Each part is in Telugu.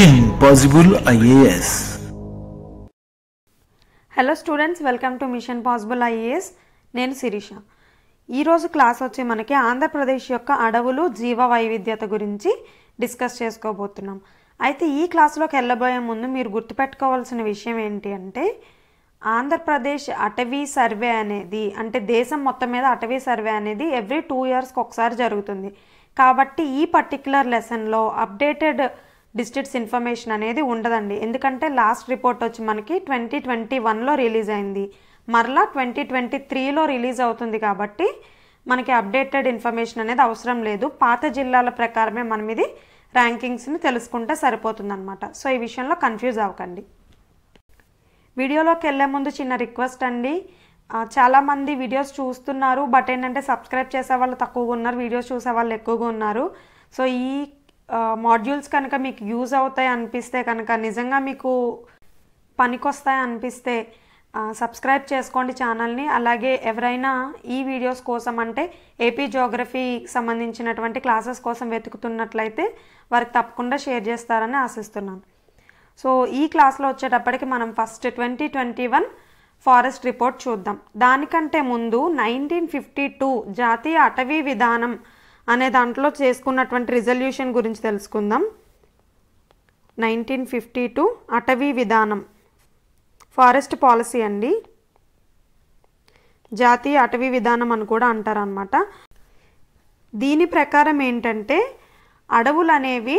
machine possible IAS hello students welcome to mission possible IAS నేను శిరీష ఈరోజు క్లాస్ వచ్చి మనకి ఆంధ్రప్రదేశ్ యొక్క అడవులు జీవ వైవిధ్యత గురించి డిస్కస్ చేసుకోబోతున్నాం అయితే ఈ క్లాస్లోకి వెళ్ళబోయే ముందు మీరు గుర్తుపెట్టుకోవాల్సిన విషయం ఏంటి అంటే ఆంధ్రప్రదేశ్ అటవీ సర్వే అనేది అంటే దేశం మొత్తం మీద అటవీ సర్వే అనేది ఎవ్రీ టూ ఇయర్స్కి ఒకసారి జరుగుతుంది కాబట్టి ఈ పర్టిక్యులర్ లెసన్లో అప్డేటెడ్ డిస్ట్రిక్ట్స్ ఇన్ఫర్మేషన్ అనేది ఉండదండి ఎందుకంటే లాస్ట్ రిపోర్ట్ వచ్చి మనకి ట్వంటీ ట్వంటీ వన్లో రిలీజ్ అయింది మరలా ట్వంటీ ట్వంటీ త్రీలో రిలీజ్ అవుతుంది కాబట్టి మనకి అప్డేటెడ్ ఇన్ఫర్మేషన్ అనేది అవసరం లేదు పాత జిల్లాల ప్రకారమే మనం ఇది ర్యాంకింగ్స్ని తెలుసుకుంటే సరిపోతుందన్నమాట సో ఈ విషయంలో కన్ఫ్యూజ్ అవ్వకండి వీడియోలోకి వెళ్ళే ముందు చిన్న రిక్వెస్ట్ అండి చాలామంది వీడియోస్ చూస్తున్నారు బట్ ఏంటంటే సబ్స్క్రైబ్ చేసే వాళ్ళు తక్కువగా ఉన్నారు వీడియోస్ చూసే వాళ్ళు ఎక్కువగా ఉన్నారు సో ఈ మాడ్యూల్స్ కనుక మీకు యూజ్ అవుతాయి అనిపిస్తే కనుక నిజంగా మీకు పనికొస్తాయి అనిపిస్తే సబ్స్క్రైబ్ చేసుకోండి ఛానల్ని అలాగే ఎవరైనా ఈ వీడియోస్ కోసం అంటే ఏపీ జోగ్రఫీకి సంబంధించినటువంటి క్లాసెస్ కోసం వెతుకుతున్నట్లయితే వారికి తప్పకుండా షేర్ చేస్తారని ఆశిస్తున్నాను సో ఈ క్లాస్లో వచ్చేటప్పటికి మనం first twenty twenty one forest report చూద్దాం దానికంటే ముందు నైన్టీన్ ఫిఫ్టీ టూ జాతీయ అటవీ విధానం అనే దాంట్లో చేసుకున్నటువంటి రిజల్యూషన్ గురించి తెలుసుకుందాం నైన్టీన్ ఫిఫ్టీ టూ అటవీ విధానం ఫారెస్ట్ పాలసీ అండి జాతీయ అటవీ విధానం అని కూడా అంటారనమాట దీని ప్రకారం ఏంటంటే అడవులు అనేవి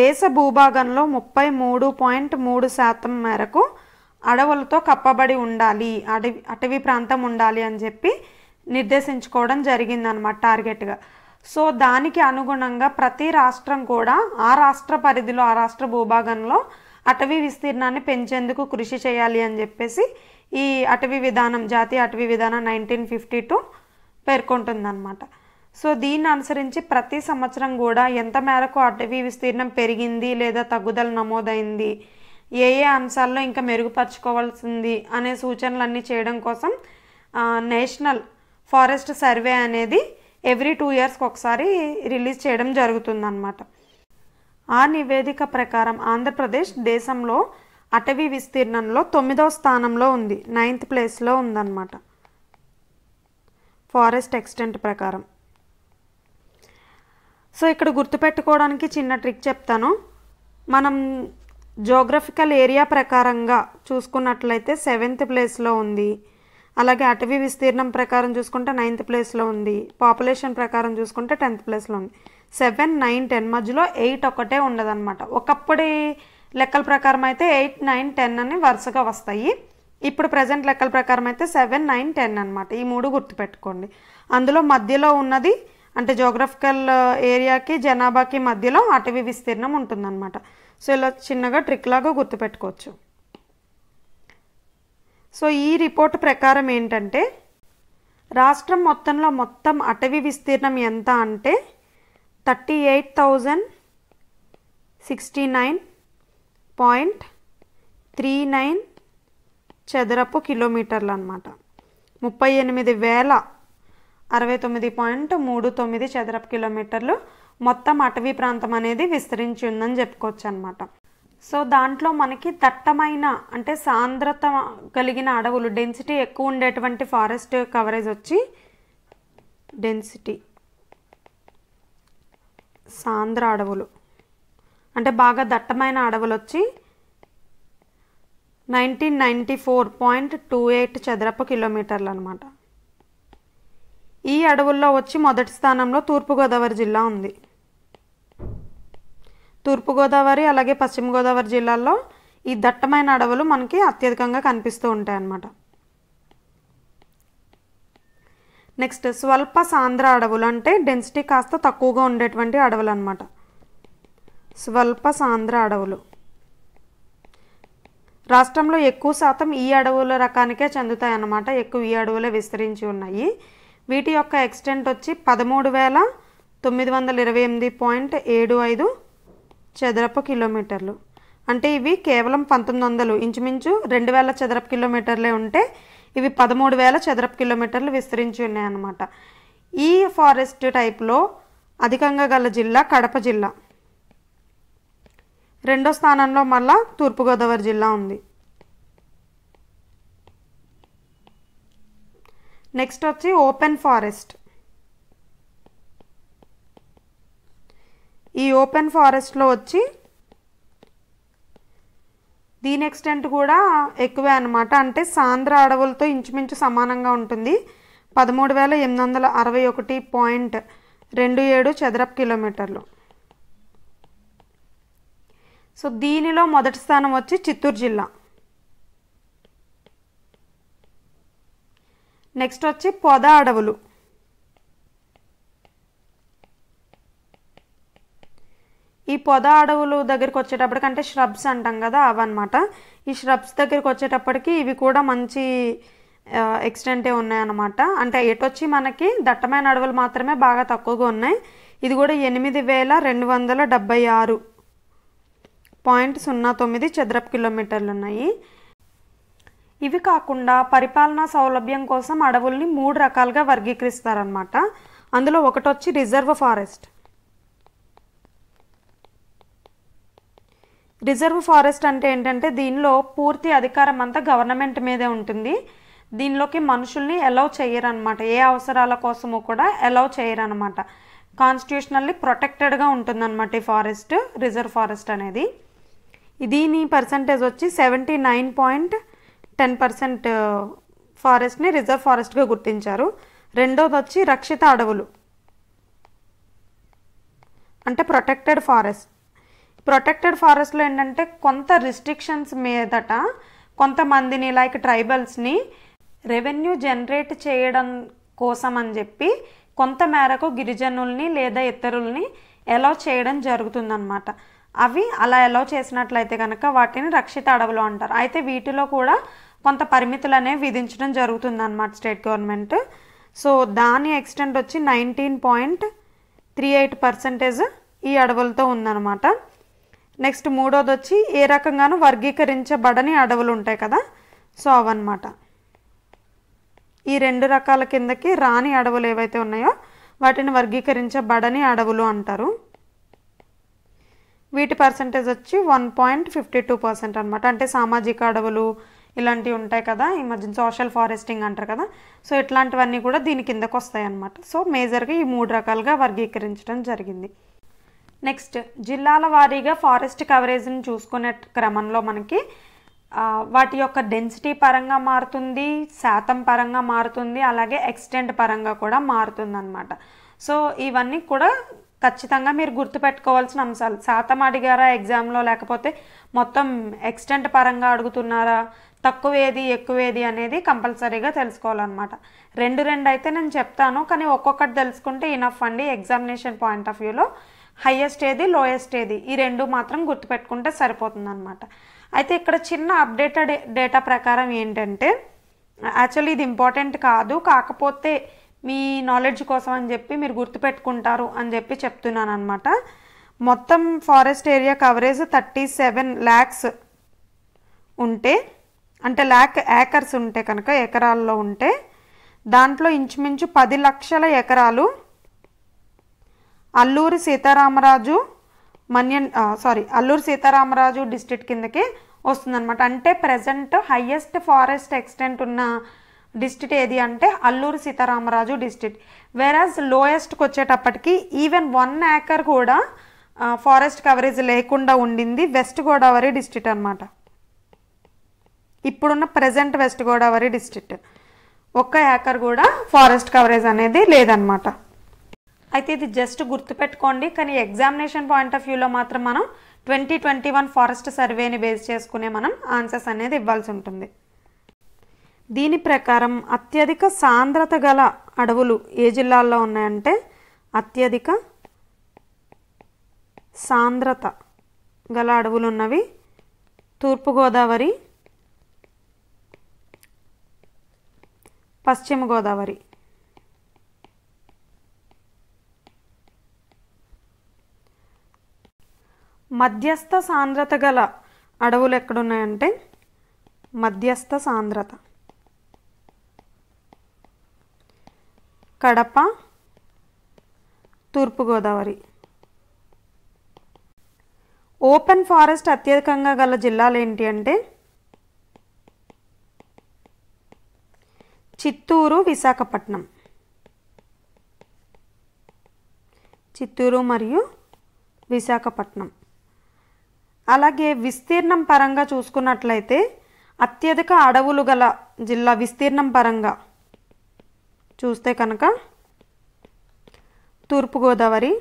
దేశ భూభాగంలో ముప్పై మూడు పాయింట్ మూడు శాతం మేరకు అడవులతో కప్పబడి ఉండాలి అడవి అటవీ ప్రాంతం ఉండాలి అని చెప్పి నిర్దేశించుకోవడం జరిగిందనమాట టార్గెట్గా సో దానికి అనుగుణంగా ప్రతి రాష్ట్రం కూడా ఆ రాష్ట్ర పరిధిలో ఆ రాష్ట్ర భూభాగంలో అటవీ విస్తీర్ణాన్ని పెంచేందుకు కృషి చేయాలి అని చెప్పేసి ఈ అటవీ విధానం జాతీయ అటవీ విధానం నైన్టీన్ ఫిఫ్టీ టూ పేర్కొంటుందన్నమాట సో దీన్ని అనుసరించి ప్రతి సంవత్సరం కూడా ఎంత మేరకు అటవీ విస్తీర్ణం పెరిగింది లేదా తగ్గుదల నమోదైంది ఏ ఏ అంశాల్లో ఇంకా మెరుగుపరచుకోవాల్సింది అనే సూచనలన్నీ చేయడం కోసం నేషనల్ ఫారెస్ట్ సర్వే అనేది ఎవ్రీ టూ ఇయర్స్కి ఒకసారి రిలీజ్ చేయడం జరుగుతుందన్నమాట ఆ నివేదిక ప్రకారం ఆంధ్రప్రదేశ్ దేశంలో అటవీ విస్తీర్ణంలో తొమ్మిదవ స్థానంలో ఉంది నైన్త్ ప్లేస్లో ఉందన్నమాట ఫారెస్ట్ ఎక్స్టెంట్ ప్రకారం సో ఇక్కడ గుర్తుపెట్టుకోవడానికి చిన్న ట్రిక్ చెప్తాను మనం జోగ్రఫికల్ ఏరియా ప్రకారంగా చూసుకున్నట్లయితే సెవెంత్ ప్లేస్లో ఉంది అలాగే అటవీ విస్తీర్ణం ప్రకారం చూసుకుంటే నైన్త్ ప్లేస్లో ఉంది పాపులేషన్ ప్రకారం చూసుకుంటే టెన్త్ ప్లేస్లో ఉంది సెవెన్ నైన్ టెన్ మధ్యలో ఎయిట్ ఒకటే ఉండదన్నమాట ఒకప్పటి లెక్కల ప్రకారం అయితే ఎయిట్ నైన్ టెన్ అని వరుసగా వస్తాయి ఇప్పుడు ప్రజెంట్ లెక్కల ప్రకారం అయితే సెవెన్ నైన్ టెన్ అనమాట ఈ మూడు గుర్తుపెట్టుకోండి అందులో మధ్యలో ఉన్నది అంటే జోగ్రఫికల్ ఏరియాకి జనాభాకి మధ్యలో అటవీ విస్తీర్ణం ఉంటుందన్నమాట సో ఇలా చిన్నగా ట్రిక్ లాగా గుర్తుపెట్టుకోవచ్చు సో ఈ రిపోర్ట్ ప్రకారం ఏంటంటే రాష్ట్రం మొత్తంలో మొత్తం అటవీ విస్తీర్ణం ఎంత అంటే thirty eight thousand sixty nine point three nine చదరపు కిలోమీటర్లు అనమాట ముప్పై ఎనిమిది వేల అరవై తొమ్మిది పాయింట్ మూడు తొమ్మిది చదరపు కిలోమీటర్లు మొత్తం అటవీ ప్రాంతం అనేది విస్తరించి ఉందని చెప్పుకోవచ్చు అనమాట సో దాంట్లో మనకి దట్టమైన అంటే సాంద్రత కలిగిన అడవులు డెన్సిటీ ఎక్కువ ఉండేటువంటి ఫారెస్ట్ కవరేజ్ వచ్చి డెన్సిటీ సాంద్ర అడవులు అంటే బాగా దట్టమైన అడవులు వచ్చి nineteen ninety four point two eight చదరపు కిలోమీటర్లు అనమాట ఈ అడవుల్లో వచ్చి మొదటి స్థానంలో తూర్పుగోదావరి జిల్లా ఉంది తూర్పుగోదావరి అలాగే పశ్చిమ గోదావరి జిల్లాల్లో ఈ దట్టమైన అడవులు మనకి అత్యధికంగా కనిపిస్తూ ఉంటాయన్నమాట నెక్స్ట్ స్వల్ప సాంద్ర అడవులు అంటే డెన్సిటీ కాస్త తక్కువగా ఉండేటువంటి అడవులు అనమాట స్వల్ప సాంద్ర అడవులు రాష్ట్రంలో ఎక్కువ శాతం ఈ అడవుల రకానికే చెందుతాయి అన్నమాట ఎక్కువ ఈ అడవులే విస్తరించి ఉన్నాయి వీటి యొక్క ఎక్స్టెంట్ వచ్చి పదమూడు వేల తొమ్మిది వందల ఇరవై ఎనిమిది పాయింట్ ఏడు ఐదు చదరపు కిలోమీటర్లు అంటే ఇవి కేవలం పంతొమ్మిది వందలు ఇంచుమించు రెండు వేల చదరపు కిలోమీటర్లే ఉంటే ఇవి పదమూడు వేల చదరపు కిలోమీటర్లు విస్తరించి ఉన్నాయన్నమాట ఈ ఫారెస్ట్ టైప్లో అధికంగా గల జిల్లా కడప జిల్లా రెండో స్థానంలో మళ్ళా తూర్పుగోదావరి జిల్లా ఉంది నెక్స్ట్ వచ్చి ఓపెన్ ఫారెస్ట్ ఈ ఓపెన్ ఫారెస్ట్లో వచ్చి దీని ఎక్స్టెంట్ కూడా ఎక్కువే అనమాట అంటే సాంద్ర అడవులతో ఇంచుమించు సమానంగా ఉంటుంది పదమూడు వేల ఎనిమిది వందల అరవై ఒకటి పాయింట్ రెండు ఏడు చదరపు కిలోమీటర్లు సో దీనిలో మొదటి స్థానం వచ్చి చిత్తూరు జిల్లా నెక్స్ట్ వచ్చి పొద అడవులు ఈ పొద అడవులు దగ్గరికి వచ్చేటప్పటికి అంటే ష్రబ్స్ అంటాం కదా అవన్నమాట ఈ ష్రబ్స్ దగ్గరికి వచ్చేటప్పటికి ఇవి కూడా మంచి ఎక్స్టెంటే ఉన్నాయన్నమాట అంటే ఎటొచ్చి మనకి దట్టమైన అడవులు మాత్రమే బాగా తక్కువగా ఉన్నాయి ఇది కూడా ఎనిమిది వేల రెండు వందల డెబ్బై ఆరు పాయింట్ సున్నా తొమ్మిది చదరపు కిలోమీటర్లు ఉన్నాయి ఇవి కాకుండా పరిపాలనా సౌలభ్యం కోసం అడవుల్ని మూడు రకాలుగా వర్గీకరిస్తారనమాట అందులో ఒకటొచ్చి రిజర్వ్ ఫారెస్ట్ రిజర్వ్ ఫారెస్ట్ అంటే ఏంటంటే దీనిలో పూర్తి అధికారం అంతా గవర్నమెంట్ మీదే ఉంటుంది దీనిలోకి మనుషుల్ని అలౌ చేయరనమాట ఏ అవసరాల కోసము కూడా అలౌ అనమాట కాన్స్టిట్యూషనల్లీ ప్రొటెక్టెడ్గా ఉంటుందన్నమాట ఈ ఫారెస్ట్ రిజర్వ్ ఫారెస్ట్ అనేది దీని పర్సంటేజ్ వచ్చి seventy nine point ten percent ఫారెస్ట్ని రిజర్వ్ ఫారెస్ట్గా గుర్తించారు రెండోది వచ్చి రక్షిత అడవులు అంటే ప్రొటెక్టెడ్ ఫారెస్ట్ ప్రొటెక్టెడ్ ఫారెస్ట్లో ఏంటంటే కొంత రిస్ట్రిక్షన్స్ మీదట కొంతమందిని లైక్ ట్రైబల్స్ని రెవెన్యూ జనరేట్ చేయడం కోసం అని చెప్పి కొంత మేరకు గిరిజనుల్ని లేదా ఇతరుల్ని ఎలా చేయడం జరుగుతుందన్నమాట అవి అలా ఎలా చేసినట్లయితే కనుక వాటిని రక్షిత అడవులు అంటారు అయితే వీటిలో కూడా కొంత పరిమితులు అనేవి విధించడం జరుగుతుందన్నమాట స్టేట్ గవర్నమెంట్ సో దాని ఎక్స్టెంట్ వచ్చి nineteen point three eight percentage ఈ అడవులతో ఉందన్నమాట నెక్స్ట్ మూడోది వచ్చి ఏ రకంగానూ వర్గీకరించబడని అడవులు ఉంటాయి కదా సో అవన్నమాట ఈ రెండు రకాల కిందకి రాని అడవులు ఏవైతే ఉన్నాయో వాటిని వర్గీకరించబడని అడవులు అంటారు వీటి పర్సంటేజ్ వచ్చి one point fifty two percent అనమాట అంటే సామాజిక అడవులు ఇలాంటివి ఉంటాయి కదా ఈ మధ్య సోషల్ ఫారెస్టింగ్ అంటారు కదా సో ఇట్లాంటివన్నీ కూడా దీని కిందకు వస్తాయి అన్నమాట సో మేజర్గా ఈ మూడు రకాలుగా వర్గీకరించడం జరిగింది నెక్స్ట్ జిల్లాల వారీగా ఫారెస్ట్ కవరేజ్ని చూసుకునే క్రమంలో మనకి వాటి యొక్క డెన్సిటీ పరంగా మారుతుంది శాతం పరంగా మారుతుంది అలాగే ఎక్స్టెంట్ పరంగా కూడా మారుతుంది అనమాట సో ఇవన్నీ కూడా ఖచ్చితంగా మీరు గుర్తుపెట్టుకోవాల్సిన అంశాలు శాతం అడిగారా ఎగ్జామ్లో లేకపోతే మొత్తం ఎక్స్టెంట్ పరంగా అడుగుతున్నారా తక్కువ ఏది ఎక్కువ ఏది అనేది కంపల్సరీగా తెలుసుకోవాలన్నమాట రెండు రెండు అయితే నేను చెప్తాను కానీ ఒక్కొక్కటి తెలుసుకుంటే ఇనఫ్ అండి ఎగ్జామినేషన్ పాయింట్ ఆఫ్ వ్యూలో హయ్యెస్ట్ ఏది లోయెస్ట్ ఏది ఈ రెండు మాత్రం గుర్తుపెట్టుకుంటే సరిపోతుందన్నమాట అయితే ఇక్కడ చిన్న అప్డేటెడ్ డేటా ప్రకారం ఏంటంటే యాక్చువల్లీ ఇది ఇంపార్టెంట్ కాదు కాకపోతే మీ నాలెడ్జ్ కోసం అని చెప్పి మీరు గుర్తుపెట్టుకుంటారు అని చెప్పి చెప్తున్నాను అనమాట మొత్తం forest area coverage thirty seven lakhs ఉంటే అంటే ల్యాక్ ఏకర్స్ ఉంటే కనుక ఎకరాల్లో ఉంటే దాంట్లో ఇంచుమించు పది లక్షల ఎకరాలు అల్లూరి సీతారామరాజు మన్యన్ సారీ అల్లూరి సీతారామరాజు డిస్ట్రిక్ట్ కిందకి వస్తుందన్నమాట అంటే ప్రజెంట్ హయ్యెస్ట్ ఫారెస్ట్ ఎక్స్టెంట్ ఉన్న డిస్ట్రిక్ట్ ఏది అంటే అల్లూరు సీతారామరాజు డిస్ట్రిక్ట్ వెరాజ్ లోయెస్ట్కి వచ్చేటప్పటికి ఈవెన్ వన్ ఏకర్ కూడా ఫారెస్ట్ కవరేజ్ లేకుండా ఉండింది వెస్ట్ గోదావరి డిస్ట్రిక్ట్ అనమాట ఇప్పుడున్న ప్రజెంట్ వెస్ట్ గోదావరి డిస్ట్రిక్ట్ ఒక్క ఏకర్ కూడా ఫారెస్ట్ కవరేజ్ అనేది లేదనమాట అయితే ఇది జస్ట్ గుర్తుపెట్టుకోండి కానీ ఎగ్జామినేషన్ పాయింట్ ఆఫ్ వ్యూలో మాత్రం మనం ట్వంటీ ట్వంటీ వన్ ఫారెస్ట్ సర్వేని బేస్ చేసుకునే మనం ఆన్సర్స్ అనేది ఇవ్వాల్సి ఉంటుంది దీని ప్రకారం అత్యధిక సాంద్రత గల అడవులు ఏ జిల్లాల్లో ఉన్నాయంటే అత్యధిక సాంద్రత గల అడవులు ఉన్నవి తూర్పుగోదావరి పశ్చిమ గోదావరి మధ్యస్థ సాంద్రత గల అడవులు ఎక్కడున్నాయంటే మధ్యస్థ సాంద్రత కడప తూర్పుగోదావరి ఓపెన్ ఫారెస్ట్ అత్యధికంగా గల జిల్లాలు ఏంటి అంటే చిత్తూరు విశాఖపట్నం చిత్తూరు మరియు విశాఖపట్నం అలాగే విస్తీర్ణం పరంగా చూసుకున్నట్లయితే అత్యధిక అడవులు గల జిల్లా విస్తీర్ణం పరంగా చూస్తే కనుక తూర్పుగోదావరి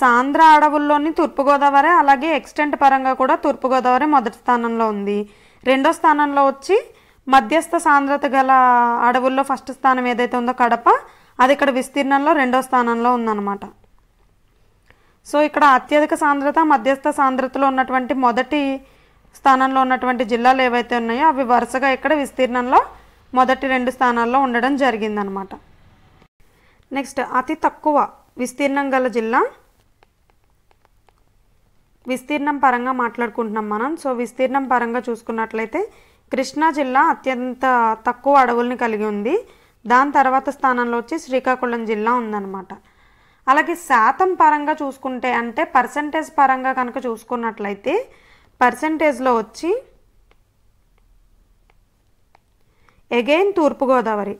సాంద్ర అడవుల్లోని తూర్పుగోదావరి అలాగే ఎక్స్టెంట్ పరంగా కూడా తూర్పుగోదావరి మొదటి స్థానంలో ఉంది రెండో స్థానంలో వచ్చి మధ్యస్థ సాంద్రత గల అడవుల్లో ఫస్ట్ స్థానం ఏదైతే ఉందో కడప అది ఇక్కడ విస్తీర్ణంలో రెండో స్థానంలో ఉందన్నమాట సో ఇక్కడ అత్యధిక సాంద్రత మధ్యస్థ సాంద్రతలో ఉన్నటువంటి మొదటి స్థానంలో ఉన్నటువంటి జిల్లాలు ఏవైతే ఉన్నాయో అవి వరుసగా ఇక్కడ విస్తీర్ణంలో మొదటి రెండు స్థానాల్లో ఉండడం జరిగిందనమాట నెక్స్ట్ అతి తక్కువ విస్తీర్ణం గల జిల్లా విస్తీర్ణం పరంగా మాట్లాడుకుంటున్నాం మనం సో విస్తీర్ణం పరంగా చూసుకున్నట్లయితే కృష్ణా జిల్లా అత్యంత తక్కువ అడవుల్ని కలిగి ఉంది దాని తర్వాత స్థానంలో వచ్చి శ్రీకాకుళం జిల్లా ఉందన్నమాట అలాగే శాతం పరంగా చూసుకుంటే అంటే పర్సంటేజ్ పరంగా కనుక చూసుకున్నట్లయితే పర్సంటేజ్లో వచ్చి ఎగైన్ తూర్పుగోదావరి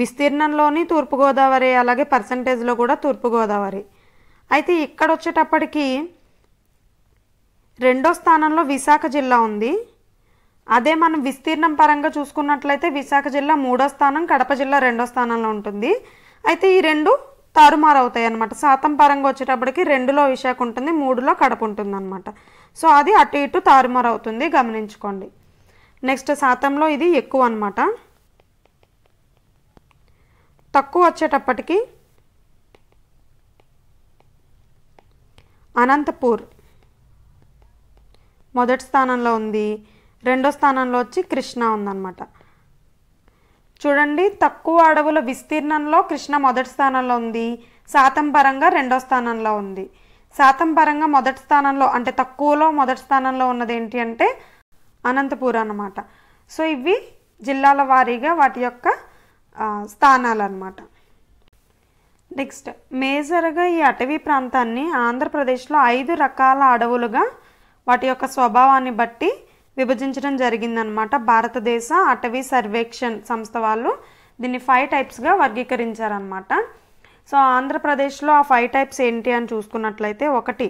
విస్తీర్ణంలోని తూర్పుగోదావరి అలాగే పర్సంటేజ్లో కూడా తూర్పుగోదావరి అయితే ఇక్కడ వచ్చేటప్పటికి రెండో స్థానంలో విశాఖ జిల్లా ఉంది అదే మనం విస్తీర్ణం పరంగా చూసుకున్నట్లయితే విశాఖ జిల్లా మూడో స్థానం కడప జిల్లా రెండో స్థానంలో ఉంటుంది అయితే ఈ రెండు అవుతాయి అనమాట శాతం పరంగా వచ్చేటప్పటికి రెండులో విశాఖ ఉంటుంది మూడులో కడప ఉంటుంది అనమాట సో అది అటు ఇటు తారుమారు అవుతుంది గమనించుకోండి నెక్స్ట్ శాతంలో ఇది ఎక్కువ అనమాట తక్కువ వచ్చేటప్పటికి అనంతపూర్ మొదటి స్థానంలో ఉంది రెండో స్థానంలో వచ్చి కృష్ణ ఉందన్నమాట చూడండి తక్కువ అడవుల విస్తీర్ణంలో కృష్ణ మొదటి స్థానంలో ఉంది శాతం పరంగా రెండో స్థానంలో ఉంది శాతం పరంగా మొదటి స్థానంలో అంటే తక్కువలో మొదటి స్థానంలో ఉన్నది ఏంటి అంటే అనంతపురం అన్నమాట సో ఇవి జిల్లాల వారీగా వాటి యొక్క స్థానాలు అన్నమాట నెక్స్ట్ మేజర్గా ఈ అటవీ ప్రాంతాన్ని ఆంధ్రప్రదేశ్లో ఐదు రకాల అడవులుగా వాటి యొక్క స్వభావాన్ని బట్టి విభజించడం జరిగిందనమాట భారతదేశ అటవీ సర్వేక్షన్ సంస్థ వాళ్ళు దీన్ని ఫైవ్ టైప్స్గా వర్గీకరించారనమాట సో ఆంధ్రప్రదేశ్లో ఆ ఫైవ్ టైప్స్ ఏంటి అని చూసుకున్నట్లయితే ఒకటి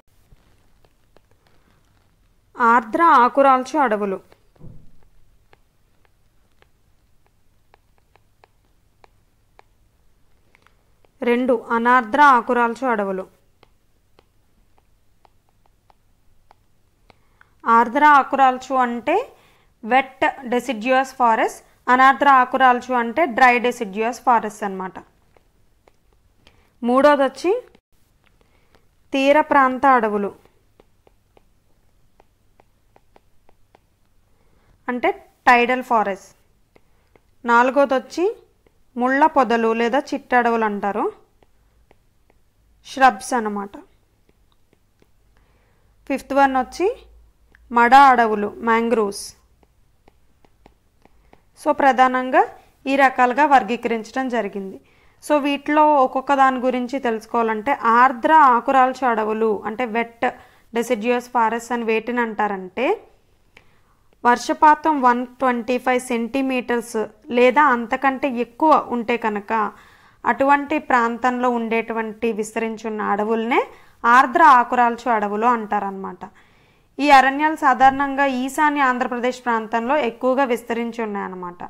ఆర్ద్ర ఆకురాల్చు అడవులు రెండు అనార్ద్ర ఆకురాల్చు అడవులు ఆర్ద్ర ఆకురాల్చు అంటే వెట్ డెసిడ్యుయస్ ఫారెస్ట్ అనార్ద్ర ఆకురాల్చు అంటే డ్రై డెసిడ్యుయస్ ఫారెస్ట్ అనమాట మూడోది వచ్చి తీర ప్రాంత అడవులు అంటే టైడల్ ఫారెస్ట్ నాలుగోది వచ్చి ముళ్ళ పొదలు లేదా చిట్టడవులు అంటారు ష్రబ్స్ అనమాట ఫిఫ్త్ వన్ వచ్చి మడ అడవులు మ్యాంగ్రూవ్స్ సో ప్రధానంగా ఈ రకాలుగా వర్గీకరించడం జరిగింది సో వీటిలో ఒక్కొక్క దాని గురించి తెలుసుకోవాలంటే ఆర్ద్ర ఆకురాల్చ అడవులు అంటే వెట్ డెసిడ్యూస్ ఫారెస్ట్ అని వేటిని అంటారంటే వర్షపాతం వన్ ట్వంటీ ఫైవ్ సెంటీమీటర్స్ లేదా అంతకంటే ఎక్కువ ఉంటే కనుక అటువంటి ప్రాంతంలో ఉండేటువంటి విస్తరించున్న అడవులనే ఆర్ద్ర ఆకురాల్చు అడవులు అంటారనమాట ఈ అరణ్యాలు సాధారణంగా ఈశాన్య ఆంధ్రప్రదేశ్ ప్రాంతంలో ఎక్కువగా విస్తరించి ఉన్నాయన్నమాట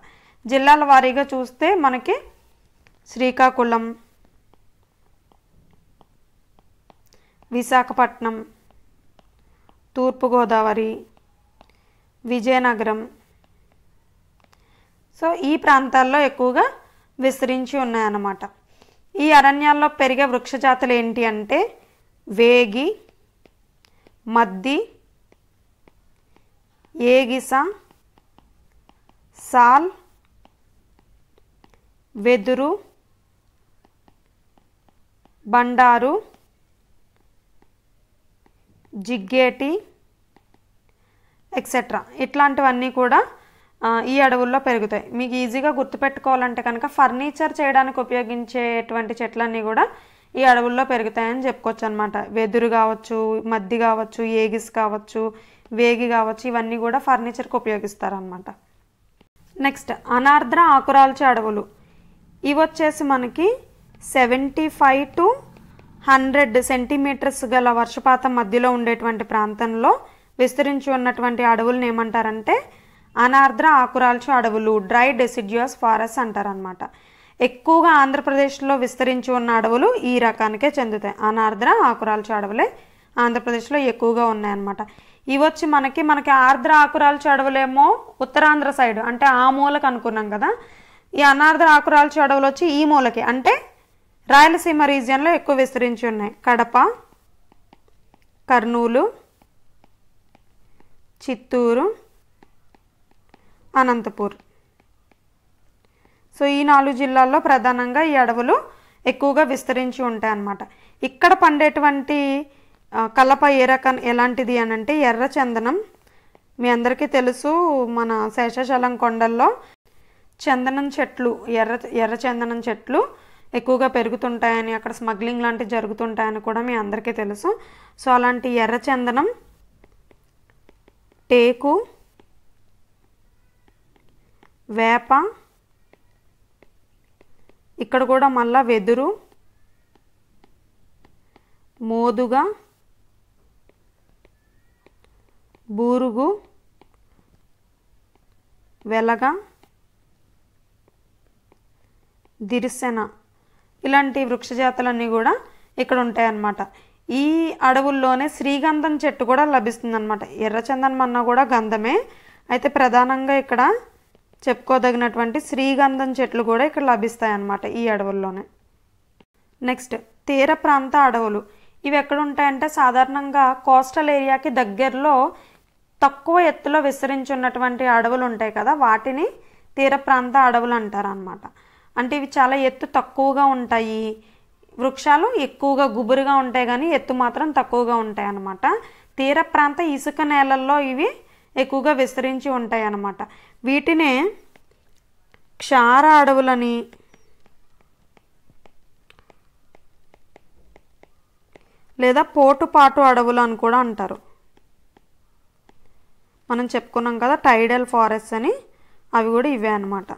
జిల్లాల వారీగా చూస్తే మనకి శ్రీకాకుళం విశాఖపట్నం తూర్పుగోదావరి విజయనగరం సో ఈ ప్రాంతాల్లో ఎక్కువగా విస్తరించి ఉన్నాయన్నమాట ఈ అరణ్యాల్లో పెరిగే వృక్షజాతులు ఏంటి అంటే వేగి మద్ది ఏగిస సాల్ వెదురు బండారు జిగ్గేటి ఎక్సెట్రా ఇట్లాంటివన్నీ కూడా ఈ అడవుల్లో పెరుగుతాయి మీకు ఈజీగా గుర్తుపెట్టుకోవాలంటే కనుక ఫర్నిచర్ చేయడానికి ఉపయోగించేటువంటి చెట్లన్నీ కూడా ఈ అడవుల్లో పెరుగుతాయని చెప్పుకోవచ్చు అనమాట వెదురు కావచ్చు మద్ది కావచ్చు ఏగిస్ కావచ్చు వేగి కావచ్చు ఇవన్నీ కూడా ఫర్నిచర్కి ఉపయోగిస్తారనమాట నెక్స్ట్ అనార్ద్ర ఆకురాల్చే అడవులు ఇవి వచ్చేసి మనకి seventy five to hundred centimetres గల వర్షపాతం మధ్యలో ఉండేటువంటి ప్రాంతంలో విస్తరించి ఉన్నటువంటి అడవులను ఏమంటారంటే అనార్ద్ర ఆకురాల్చు అడవులు డ్రై డెసిడ్యూస్ ఫారెస్ట్ అంటారనమాట ఎక్కువగా ఆంధ్రప్రదేశ్లో విస్తరించి ఉన్న అడవులు ఈ రకానికే చెందుతాయి అనార్ద్ర ఆకురాల్చు అడవులే ఆంధ్రప్రదేశ్లో ఎక్కువగా ఉన్నాయన్నమాట ఇవి వచ్చి మనకి మనకి ఆర్ద్ర ఆకురాలు చెడవలేమో ఉత్తరాంధ్ర సైడ్ అంటే ఆ మూలకి అనుకున్నాం కదా ఈ అనార్ద్ర ఆకురాల చెడవలు వచ్చి ఈ మూలకి అంటే రాయలసీమ రీజియన్లో ఎక్కువ విస్తరించి ఉన్నాయి కడప కర్నూలు చిత్తూరు అనంతపూర్ సో ఈ నాలుగు జిల్లాల్లో ప్రధానంగా ఈ అడవులు ఎక్కువగా విస్తరించి ఉంటాయి అన్నమాట ఇక్కడ పండేటువంటి కలప ఏ రకం ఎలాంటిది అని అంటే ఎర్ర చందనం మీ అందరికీ తెలుసు మన శేషాచలం కొండల్లో చందనం చెట్లు ఎర్ర ఎర్ర చందనం చెట్లు ఎక్కువగా పెరుగుతుంటాయని అక్కడ స్మగ్లింగ్ లాంటివి జరుగుతుంటాయని కూడా మీ అందరికీ తెలుసు సో అలాంటి ఎర్ర చందనం టేకు వేప ఇక్కడ కూడా మళ్ళా వెదురు మోదుగా బూరుగు వెలగ దిరిసెన ఇలాంటి వృక్షజాతులన్నీ కూడా ఇక్కడ ఉంటాయన్నమాట ఈ అడవుల్లోనే శ్రీగంధం చెట్టు కూడా లభిస్తుందన్నమాట ఎర్రచందనం అన్న కూడా గంధమే అయితే ప్రధానంగా ఇక్కడ చెప్పుకోదగినటువంటి శ్రీగంధం చెట్లు కూడా ఇక్కడ లభిస్తాయి అన్నమాట ఈ అడవుల్లోనే నెక్స్ట్ తీర ప్రాంత అడవులు ఇవి ఎక్కడ ఉంటాయంటే సాధారణంగా కోస్టల్ ఏరియాకి దగ్గరలో తక్కువ ఎత్తులో విస్తరించున్నటువంటి అడవులు ఉంటాయి కదా వాటిని తీర ప్రాంత అడవులు అంటారనమాట అంటే ఇవి చాలా ఎత్తు తక్కువగా ఉంటాయి వృక్షాలు ఎక్కువగా గుబురుగా ఉంటాయి కానీ ఎత్తు మాత్రం తక్కువగా ఉంటాయి అన్నమాట తీర ప్రాంత ఇసుక నేలల్లో ఇవి ఎక్కువగా విస్తరించి ఉంటాయి అన్నమాట వీటినే క్షార అడవులని లేదా పోటుపాటు అడవులు అని కూడా అంటారు మనం చెప్పుకున్నాం కదా టైడల్ ఫారెస్ట్ అని అవి కూడా ఇవే అనమాట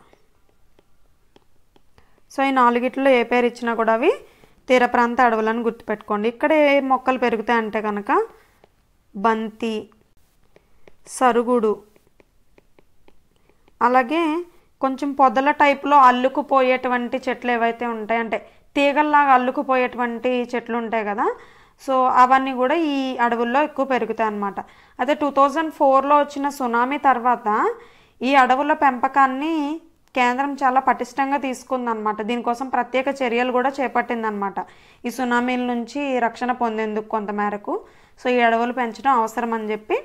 సో ఈ నాలుగిట్లో ఏ పేరు ఇచ్చినా కూడా అవి తీర ప్రాంత అడవులను గుర్తుపెట్టుకోండి ఇక్కడ ఏ మొక్కలు పెరుగుతాయి అంటే కనుక బంతి సరుగుడు అలాగే కొంచెం పొదల టైప్లో అల్లుకుపోయేటువంటి చెట్లు ఏవైతే ఉంటాయంటే అంటే తీగల్లాగా అల్లుకుపోయేటువంటి చెట్లు ఉంటాయి కదా సో అవన్నీ కూడా ఈ అడవుల్లో ఎక్కువ పెరుగుతాయి అన్నమాట అదే టూ థౌజండ్ ఫోర్లో వచ్చిన సునామీ తర్వాత ఈ అడవుల పెంపకాన్ని కేంద్రం చాలా పటిష్టంగా తీసుకుందనమాట దీనికోసం ప్రత్యేక చర్యలు కూడా చేపట్టిందనమాట ఈ సునామీల నుంచి రక్షణ పొందేందుకు కొంతమేరకు సో ఈ అడవులు పెంచడం అవసరం అని చెప్పి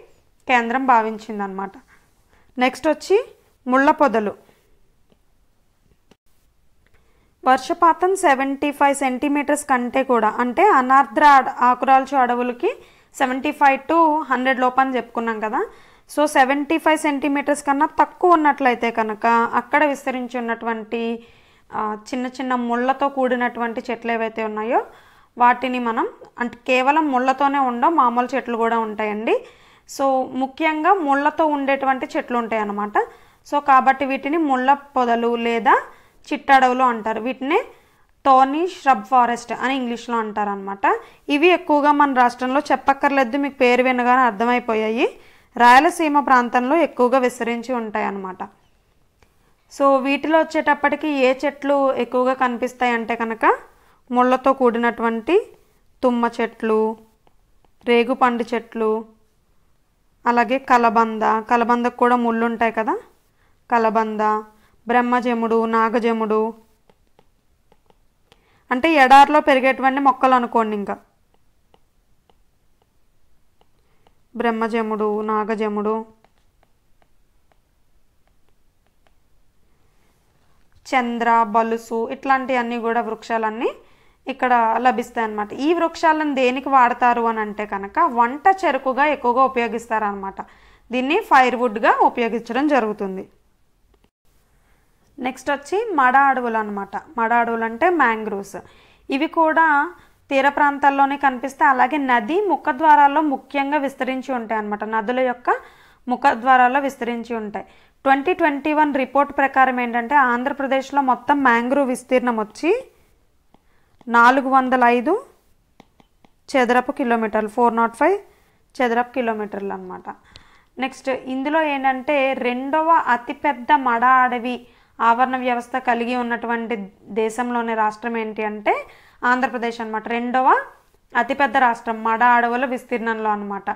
కేంద్రం భావించిందనమాట నెక్స్ట్ వచ్చి ముళ్ళ పొదలు వర్షపాతం సెవెంటీ ఫైవ్ సెంటీమీటర్స్ కంటే కూడా అంటే అనార్ద్ర ఆకురాల్చు అడవులకి సెవెంటీ ఫైవ్ టు హండ్రెడ్ లోపని చెప్పుకున్నాం కదా సో సెవెంటీ ఫైవ్ సెంటీమీటర్స్ కన్నా తక్కువ ఉన్నట్లయితే కనుక అక్కడ విస్తరించి ఉన్నటువంటి చిన్న చిన్న ముళ్ళతో కూడినటువంటి చెట్లు ఏవైతే ఉన్నాయో వాటిని మనం అంటే కేవలం ముళ్ళతోనే ఉండవు మామూలు చెట్లు కూడా ఉంటాయండి సో ముఖ్యంగా ముళ్ళతో ఉండేటువంటి చెట్లు ఉంటాయి అన్నమాట సో కాబట్టి వీటిని ముళ్ళ పొదలు లేదా చిట్టడవులు అంటారు వీటిని టోనీ ష్రబ్ ఫారెస్ట్ అని ఇంగ్లీష్లో అంటారు అనమాట ఇవి ఎక్కువగా మన రాష్ట్రంలో చెప్పక్కర్లేదు మీకు పేరు వినగానే అర్థమైపోయాయి రాయలసీమ ప్రాంతంలో ఎక్కువగా విస్తరించి ఉంటాయి అన్నమాట సో వీటిలో వచ్చేటప్పటికి ఏ చెట్లు ఎక్కువగా కనిపిస్తాయి అంటే కనుక ముళ్ళతో కూడినటువంటి తుమ్మ చెట్లు రేగుపండు చెట్లు అలాగే కలబంద కలబందకు కూడా ముళ్ళు ఉంటాయి కదా కలబంద బ్రహ్మజముడు నాగజముడు అంటే ఎడారిలో పెరిగేటువంటి మొక్కలు అనుకోండి ఇంకా బ్రహ్మజముడు నాగజముడు చంద్ర బలుసు ఇట్లాంటివన్నీ కూడా వృక్షాలన్నీ ఇక్కడ లభిస్తాయి అన్నమాట ఈ వృక్షాలను దేనికి వాడతారు అని అంటే కనుక వంట చెరుకుగా ఎక్కువగా ఉపయోగిస్తారనమాట దీన్ని ఫైర్వుడ్గా ఉపయోగించడం జరుగుతుంది నెక్స్ట్ వచ్చి మడ అడవులు అనమాట మడ అడవులు అంటే మ్యాంగ్రూవ్స్ ఇవి కూడా తీర ప్రాంతాల్లోనే కనిపిస్తే అలాగే నది ముఖ ద్వారాల్లో ముఖ్యంగా విస్తరించి ఉంటాయి అన్నమాట నదుల యొక్క ముఖ ద్వారాల్లో విస్తరించి ఉంటాయి ట్వంటీ ట్వంటీ వన్ రిపోర్ట్ ప్రకారం ఏంటంటే ఆంధ్రప్రదేశ్లో మొత్తం మ్యాంగ్రూవ్ విస్తీర్ణం వచ్చి నాలుగు వందల ఐదు చదరపు కిలోమీటర్లు ఫోర్ నాట్ ఫైవ్ చదరపు కిలోమీటర్లు అనమాట నెక్స్ట్ ఇందులో ఏంటంటే రెండవ అతిపెద్ద మడ అడవి ఆవరణ వ్యవస్థ కలిగి ఉన్నటువంటి దేశంలోని రాష్ట్రం ఏంటి అంటే ఆంధ్రప్రదేశ్ అనమాట రెండవ అతిపెద్ద రాష్ట్రం మడ అడవుల విస్తీర్ణంలో అనమాట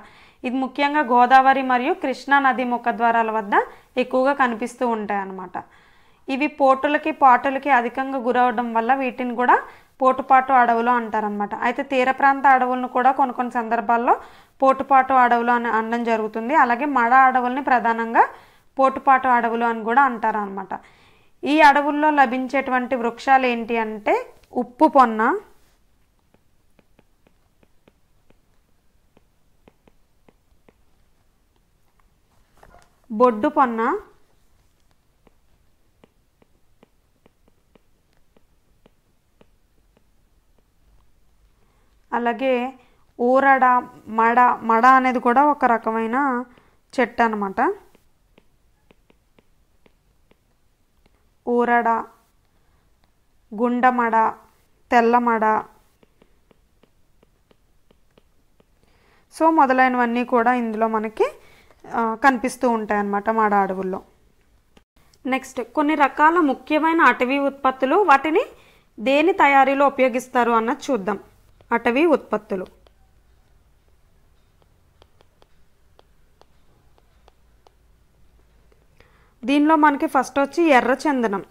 ఇది ముఖ్యంగా గోదావరి మరియు కృష్ణా నది ముఖ ద్వారాల వద్ద ఎక్కువగా కనిపిస్తూ ఉంటాయి అనమాట ఇవి పోటులకి పాటులకి అధికంగా గురవడం వల్ల వీటిని కూడా పోటుపాటు అడవులు అంటారనమాట అయితే తీర ప్రాంత అడవులను కూడా కొన్ని కొన్ని సందర్భాల్లో పోటుపాటు అడవులు అని అనడం జరుగుతుంది అలాగే మడ అడవుల్ని ప్రధానంగా పోటుపాటు అడవులు అని కూడా అంటారనమాట ఈ అడవుల్లో లభించేటువంటి వృక్షాలు ఏంటి అంటే ఉప్పు పొన్న బొడ్డు పొన్న అలాగే ఊరడ మడ మడ అనేది కూడా ఒక రకమైన చెట్టు అనమాట ఊరడ గుండమడ తెల్లమడ సో మొదలైనవన్నీ కూడా ఇందులో మనకి కనిపిస్తూ ఉంటాయన్నమాట మాడ అడవుల్లో నెక్స్ట్ కొన్ని రకాల ముఖ్యమైన అటవీ ఉత్పత్తులు వాటిని దేని తయారీలో ఉపయోగిస్తారు అన్నది చూద్దాం అటవీ ఉత్పత్తులు దీనిలో మనకి ఫస్ట్ వచ్చి ఎర్ర చందనం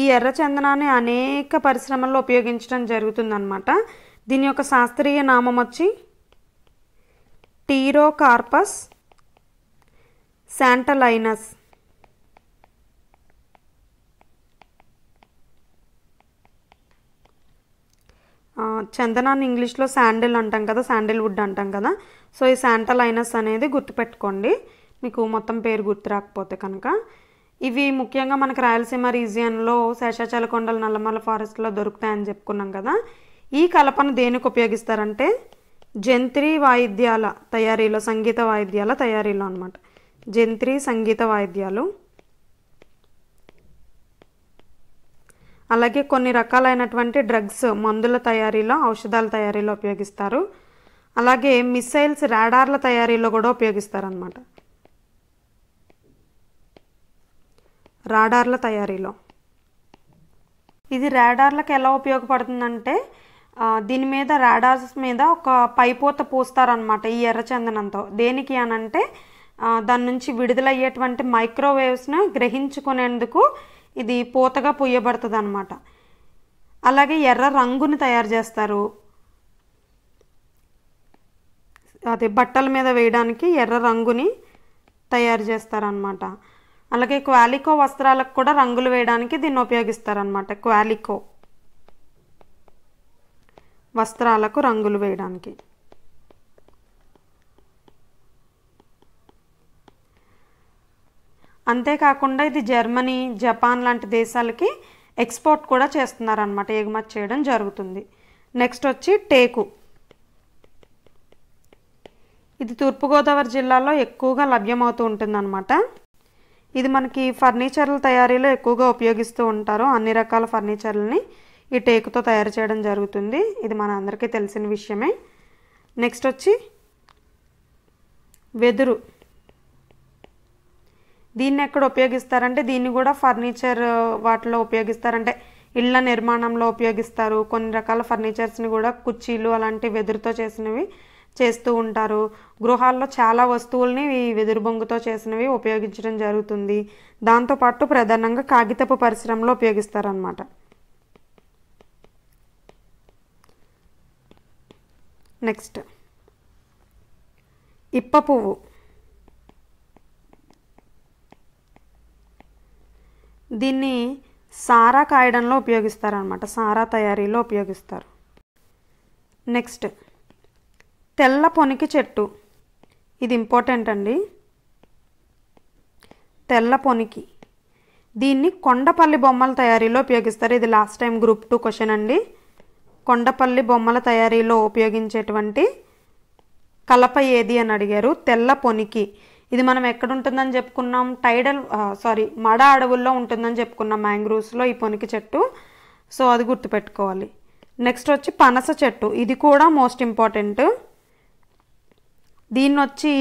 ఈ ఎర్ర చందనాన్ని అనేక పరిశ్రమల్లో ఉపయోగించడం జరుగుతుందన్నమాట దీని యొక్క శాస్త్రీయ నామం వచ్చి టీరో కార్పస్ శాంటలైనస్ చందనాన్ని ఇంగ్లీష్లో శాండిల్ అంటాం కదా శాండిల్వుడ్ అంటాం కదా సో ఈ శాంటలైనస్ అనేది గుర్తుపెట్టుకోండి మీకు మొత్తం పేరు గుర్తు రాకపోతే కనుక ఇవి ముఖ్యంగా మనకు రాయలసీమ రీజియన్లో శేషాచల కొండలు నల్లమల ఫారెస్ట్లో దొరుకుతాయని చెప్పుకున్నాం కదా ఈ కలపను దేనికి ఉపయోగిస్తారంటే జంత్రి వాయిద్యాల తయారీలో సంగీత వాయిద్యాల తయారీలో అనమాట జంత్రి సంగీత వాయిద్యాలు అలాగే కొన్ని రకాలైనటువంటి డ్రగ్స్ మందుల తయారీలో ఔషధాల తయారీలో ఉపయోగిస్తారు అలాగే మిస్సైల్స్ రాడార్ల తయారీలో కూడా ఉపయోగిస్తారనమాట రాడార్ల తయారీలో ఇది రాడార్లకు ఎలా ఉపయోగపడుతుందంటే దీని మీద రాడార్స్ మీద ఒక పైపోత పూస్తారనమాట ఈ ఎర్రచందనంతో దేనికి అనంటే దాని నుంచి విడుదలయ్యేటువంటి మైక్రోవేవ్స్ను గ్రహించుకునేందుకు ఇది పూతగా పుయ్యబడుతుంది అనమాట అలాగే ఎర్ర రంగుని తయారు చేస్తారు అదే బట్టల మీద వేయడానికి ఎర్ర రంగుని తయారు చేస్తారనమాట అలాగే క్వాలికో వస్త్రాలకు కూడా రంగులు వేయడానికి దీన్ని ఉపయోగిస్తారనమాట క్వాలికో వస్త్రాలకు రంగులు వేయడానికి అంతేకాకుండా ఇది జర్మనీ జపాన్ లాంటి దేశాలకి ఎక్స్పోర్ట్ కూడా చేస్తున్నారనమాట ఎగుమతి చేయడం జరుగుతుంది నెక్స్ట్ వచ్చి టేకు ఇది తూర్పుగోదావరి జిల్లాలో ఎక్కువగా లభ్యమవుతూ ఉంటుందన్నమాట ఇది మనకి ఫర్నిచర్ల తయారీలో ఎక్కువగా ఉపయోగిస్తూ ఉంటారు అన్ని రకాల ఫర్నిచర్లని ఈ టేకుతో తయారు చేయడం జరుగుతుంది ఇది మన అందరికీ తెలిసిన విషయమే నెక్స్ట్ వచ్చి వెదురు దీన్ని ఎక్కడ ఉపయోగిస్తారంటే దీన్ని కూడా ఫర్నిచర్ వాటిలో ఉపయోగిస్తారంటే ఇళ్ళ నిర్మాణంలో ఉపయోగిస్తారు కొన్ని రకాల ఫర్నిచర్స్ని కూడా కుర్చీలు అలాంటి వెదురుతో చేసినవి చేస్తూ ఉంటారు గృహాల్లో చాలా వస్తువుల్ని వెదురు బొంగుతో చేసినవి ఉపయోగించడం జరుగుతుంది దాంతోపాటు ప్రధానంగా కాగితపు పరిశ్రమలో ఉపయోగిస్తారనమాట నెక్స్ట్ ఇప్ప పువ్వు దీన్ని సారా కాయడంలో ఉపయోగిస్తారనమాట సారా తయారీలో ఉపయోగిస్తారు నెక్స్ట్ తెల్ల పొనికి చెట్టు ఇది ఇంపార్టెంట్ అండి తెల్ల పొనికి దీన్ని కొండపల్లి బొమ్మల తయారీలో ఉపయోగిస్తారు ఇది last time group two question అండి కొండపల్లి బొమ్మల తయారీలో ఉపయోగించేటువంటి కలప ఏది అని అడిగారు తెల్ల పొనికి ఇది మనం ఎక్కడ ఉంటుందని చెప్పుకున్నాం టైడల్ సారీ మడ అడవుల్లో ఉంటుందని చెప్పుకున్నాం మ్యాంగ్రూవ్స్లో ఈ పొనికి చెట్టు సో అది గుర్తుపెట్టుకోవాలి నెక్స్ట్ వచ్చి పనస చెట్టు ఇది కూడా మోస్ట్ ఇంపార్టెంట్ దీన్నొచ్చి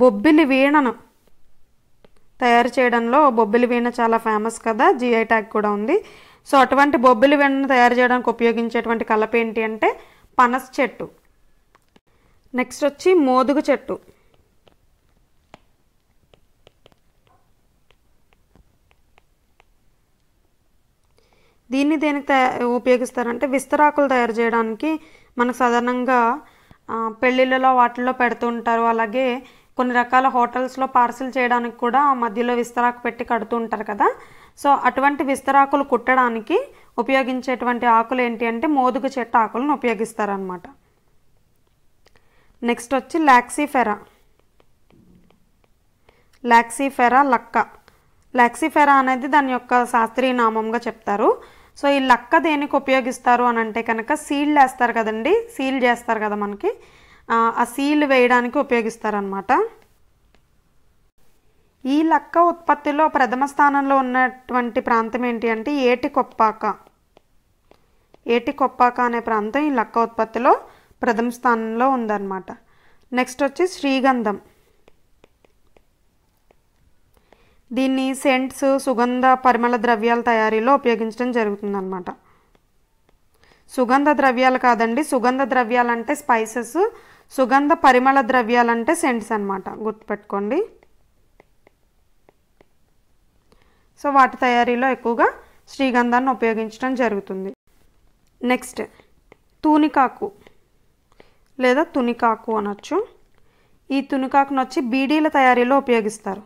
బొబ్బిలి వీణను తయారు చేయడంలో బొబ్బిలి వీణ చాలా ఫేమస్ కదా జిఐ ట్యాగ్ కూడా ఉంది సో అటువంటి బొబ్బిలి వీణను తయారు చేయడానికి ఉపయోగించేటువంటి కలప ఏంటి అంటే పనస చెట్టు నెక్స్ట్ వచ్చి మోదుగు చెట్టు దీన్ని దేనికి ఉపయోగిస్తారంటే విస్తరాకులు తయారు చేయడానికి మనకు సాధారణంగా పెళ్ళిళ్ళలో వాటిల్లో పెడుతుంటారు అలాగే కొన్ని రకాల హోటల్స్లో పార్సిల్ చేయడానికి కూడా మధ్యలో విస్తరాకు పెట్టి కడుతూ ఉంటారు కదా సో అటువంటి విస్తరాకులు కుట్టడానికి ఉపయోగించేటువంటి ఆకులు ఏంటి అంటే మోదుగు చెట్టు ఆకులను ఉపయోగిస్తారనమాట నెక్స్ట్ వచ్చి లాక్సీఫెరా లాక్సీఫెరా లక్క లాక్సీఫెరా అనేది దాని యొక్క శాస్త్రీయ నామంగా చెప్తారు సో ఈ లక్క దేనికి ఉపయోగిస్తారు అని అంటే కనుక సీల్ వేస్తారు కదండి సీల్ చేస్తారు కదా మనకి ఆ సీల్ వేయడానికి ఉపయోగిస్తారనమాట ఈ లక్క ఉత్పత్తిలో ప్రథమ స్థానంలో ఉన్నటువంటి ప్రాంతం ఏంటి అంటే ఏటి కొప్పాక ఏటి కొప్పాక అనే ప్రాంతం ఈ లక్క ఉత్పత్తిలో ప్రథమ స్థానంలో ఉందన్నమాట నెక్స్ట్ వచ్చి శ్రీగంధం దీన్ని సెంట్స్ సుగంధ పరిమళ ద్రవ్యాల తయారీలో ఉపయోగించడం జరుగుతుందన్నమాట సుగంధ ద్రవ్యాలు కాదండి సుగంధ ద్రవ్యాలు అంటే స్పైసెస్ సుగంధ పరిమళ ద్రవ్యాలు అంటే సెంట్స్ అనమాట గుర్తుపెట్టుకోండి సో వాటి తయారీలో ఎక్కువగా శ్రీగంధాన్ని ఉపయోగించడం జరుగుతుంది నెక్స్ట్ తూనికాకు లేదా తునికాకు అనొచ్చు ఈ తునికాకును వచ్చి బీడీల తయారీలో ఉపయోగిస్తారు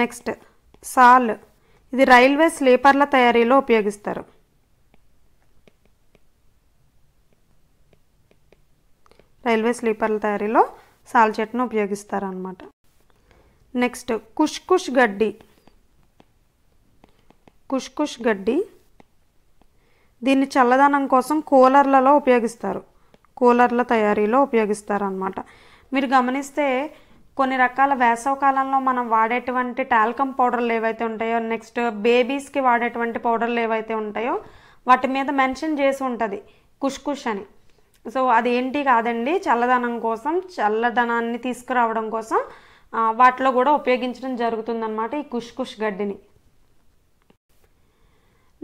నెక్స్ట్ సాల్ ఇది రైల్వే స్లీపర్ల తయారీలో ఉపయోగిస్తారు రైల్వే స్లీపర్ల తయారీలో సాల్ చెట్టును ఉపయోగిస్తారనమాట నెక్స్ట్ కుష్ కుష్ గడ్డి కుష్ కుష్ గడ్డి దీన్ని చల్లదనం కోసం కూలర్లలో ఉపయోగిస్తారు కూలర్ల తయారీలో ఉపయోగిస్తారనమాట మీరు గమనిస్తే కొన్ని రకాల వేసవ కాలంలో మనం వాడేటువంటి టాల్కమ్ పౌడర్లు ఏవైతే ఉంటాయో నెక్స్ట్ బేబీస్కి వాడేటువంటి పౌడర్లు ఏవైతే ఉంటాయో వాటి మీద మెన్షన్ చేసి ఉంటుంది కుష్కుష్ అని సో అది ఏంటి కాదండి చల్లదనం కోసం చల్లదనాన్ని తీసుకురావడం కోసం వాటిలో కూడా ఉపయోగించడం జరుగుతుందన్నమాట ఈ కుష్కుష్ గడ్డిని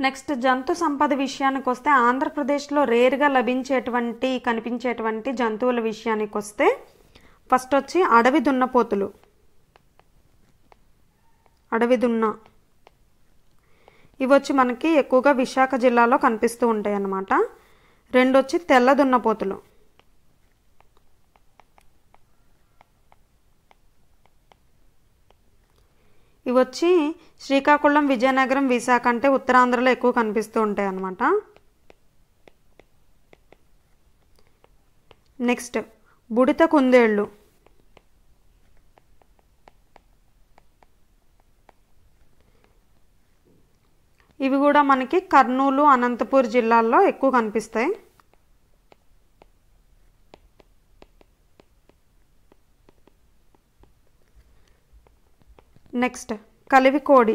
నెక్స్ట్ జంతు సంపద విషయానికి వస్తే ఆంధ్రప్రదేశ్లో రేర్గా లభించేటువంటి కనిపించేటువంటి జంతువుల విషయానికి వస్తే ఫస్ట్ వచ్చి అడవి దున్నపోతులు అడవి దున్న ఇవి వచ్చి మనకి ఎక్కువగా విశాఖ జిల్లాలో కనిపిస్తూ ఉంటాయి అన్నమాట రెండు వచ్చి తెల్ల దున్నపోతులు ఇవి వచ్చి శ్రీకాకుళం విజయనగరం విశాఖ అంటే ఉత్తరాంధ్రలో ఎక్కువ కనిపిస్తూ ఉంటాయి అన్నమాట నెక్స్ట్ బుడిత కుందేళ్ళు మనకి కర్నూలు అనంతపూర్ జిల్లాల్లో ఎక్కువ కనిపిస్తాయి నెక్స్ట్ కలివికోడి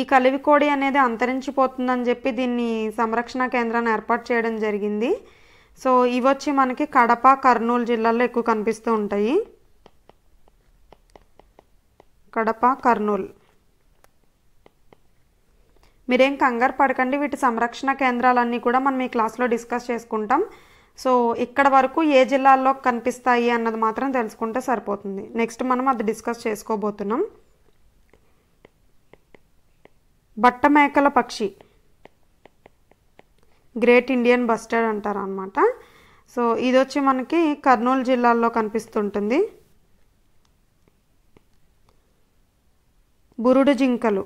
ఈ కలివికోడి అనేది అంతరించిపోతుందని చెప్పి దీన్ని సంరక్షణ కేంద్రాన్ని ఏర్పాటు చేయడం జరిగింది సో ఇవొచ్చి మనకి కడప కర్నూలు జిల్లాల్లో ఎక్కువ కనిపిస్తూ ఉంటాయి కడప కర్నూలు మీరేం కంగారు పడకండి వీటి సంరక్షణ కేంద్రాలన్నీ కూడా మనం ఈ క్లాస్లో డిస్కస్ చేసుకుంటాం సో ఇక్కడ వరకు ఏ జిల్లాల్లో కనిపిస్తాయి అన్నది మాత్రం తెలుసుకుంటే సరిపోతుంది నెక్స్ట్ మనం అది డిస్కస్ చేసుకోబోతున్నాం బట్టమేకల పక్షి గ్రేట్ ఇండియన్ బస్టర్డ్ అంటారు అనమాట సో ఇది వచ్చి మనకి కర్నూలు జిల్లాల్లో కనిపిస్తుంటుంది బురుడు జింకలు